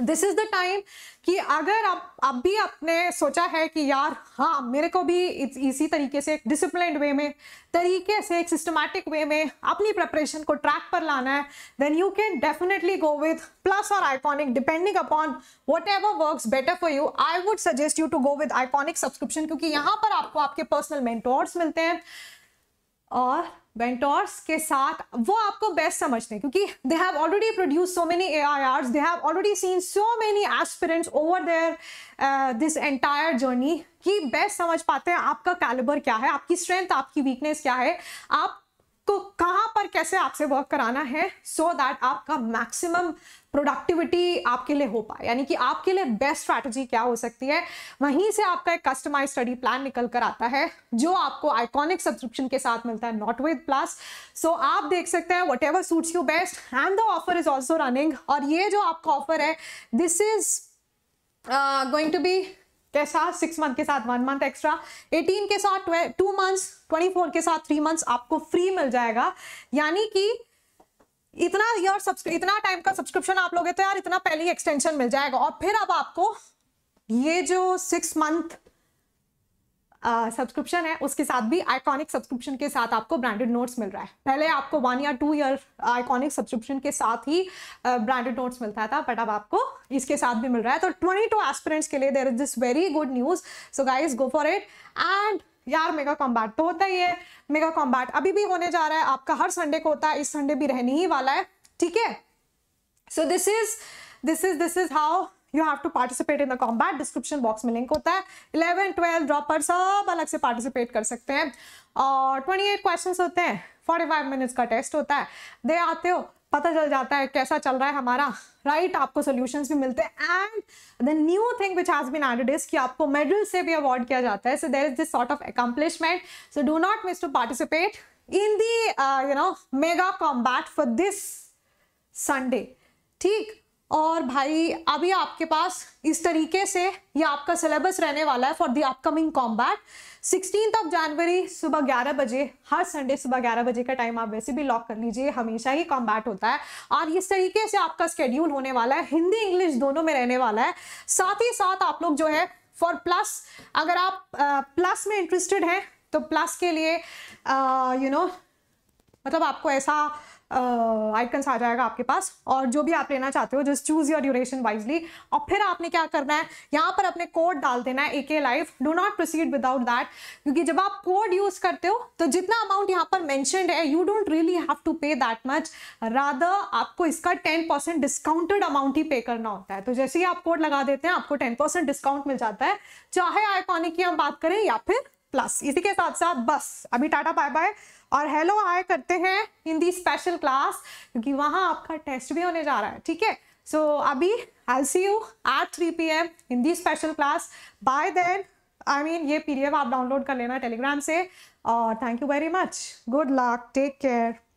दिस इज़ द टाइम कि अगर आप अब भी आपने सोचा है कि यार हाँ मेरे को भी इसी तरीके से एक डिसिप्लिन वे में तरीके से एक सिस्टमैटिक वे में अपनी प्रिपरेशन को ट्रैक पर लाना है then you can definitely go with plus और iconic depending upon whatever work better for you I would suggest you to go with iconic subscription क्योंकि यहाँ पर आपको आपके पर्सनल मेंटोर्स मिलते हैं और बेंटोर्स के साथ वो आपको बेस्ट समझते हैं क्योंकि they have already produce so many A I Rs they have already seen so many aspirants over there this entire journey कि बेस्ट समझ पाते हैं आपका कैलिबर क्या है आपकी स्ट्रेंथ आपकी वीकनेस क्या है आप तो कहाँ पर कैसे आपसे वर्क कराना है सो so दैट आपका मैक्सिमम प्रोडक्टिविटी आपके लिए हो पाए यानी कि आपके लिए बेस्ट स्ट्रैटेजी क्या हो सकती है वहीं से आपका एक कस्टमाइज स्टडी प्लान निकल कर आता है जो आपको आइकॉनिक सब्सक्रिप्शन के साथ मिलता है नॉट विद प्लस सो आप देख सकते हैं whatever suits you best and the offer is also running और ये जो आपका ऑफर है this is going to be कैसा साथ सिक्स मंथ के साथ वन मंथ एक्स्ट्रा एटीन के साथ टू मंथ्स ट्वेंटी फोर के साथ थ्री मंथ्स आपको फ्री मिल जाएगा यानी कि इतना ईयर इतना टाइम का सब्सक्रिप्शन आप लोगे तो यार इतना पहले ही एक्सटेंशन मिल जाएगा और फिर अब आपको ये जो सिक्स मंथ सब्सक्रिप्शन है उसके साथ भी आइकॉनिक सब्सक्रिप्शन के साथ आपको ब्रांडेड नोट्स मिल रहा है पहले आपको वन या टू ईयर आइकॉनिक सब्सक्रिप्शन के साथ ही ब्रांडेड नोट्स मिलता था बट अब आपको इसके साथ भी मिल रहा है तो ट्वेंटी टू एस्पिरेंट्स के लिए there is this very good news so guys go for it and यार मेगा कॉम्बैट तो होता ही है मेगा कॉम्बैट अभी भी होने जा रहा है आपका हर संडे को होता है इस संडे भी रहने ही वाला है ठीक है so this is this is this is how you have to participate in the combat description box में लिंक होता है इलेवन ट्वेल्व ड्रॉपर सब अलग से पार्टिसिपेट कर सकते हैं और ट्वेंटी एट क्वेश्चन होते हैं फोर्टी फाइव मिनट्स का टेस्ट होता है दे आते हो पता चल जाता है कैसा चल रहा है हमारा राइट right, आपको सोल्यूशन भी मिलते हैं and the new thing which has been added is कि आपको मेडल से भी अवार्ड किया जाता है so there is this sort of accomplishment so do not miss to participate in you know mega combat for this Sunday ठीक और भाई अभी आपके पास इस तरीके से ये आपका सिलेबस रहने वाला है for the upcoming combat sixteen of January सुबह ग्यारह बजे हर संडे सुबह ग्यारह बजे का टाइम आप वैसे भी लॉक कर लीजिए हमेशा ही कॉम्बैट होता है और इस तरीके से आपका स्केड्यूल होने वाला है हिंदी इंग्लिश दोनों में रहने वाला है साथ ही साथ आप लोग जो है फॉर प्लस अगर आप प्लस uh, में इंटरेस्टेड हैं तो प्लस के लिए you uh, know you know, मतलब आपको ऐसा आइकन्स आ जाएगा आपके पास और जो भी आप लेना चाहते हो just choose your duration wisely और फिर आपने क्या करना है यहाँ पर अपने कोड डाल देना है A K life do not proceed without that क्योंकि जब आप कोड यूज़ करते हो तो जितना अमाउंट यहाँ पर मैंशनड है you don't really have to pay that much rather आपको इसका टेन परसेंट डिस्काउंटेड अमाउंट ही पे करना होता है तो जैसे ही आप कोड लगा देते हैं आपको टेन परसेंट डिस्काउंट मिल जाता है चाहे आइकॉनिक की हम बात करें या फिर प्लस इसी के साथ साथ बस अभी टाटा बाय बाय और हेलो आए करते हैं हिंदी स्पेशल क्लास क्योंकि वहां आपका टेस्ट भी होने जा रहा है ठीक है सो अभी I see you at three P M Hindi special class bye then I mean ये पी आप डाउनलोड कर लेना टेलीग्राम से और thank you very much good luck take care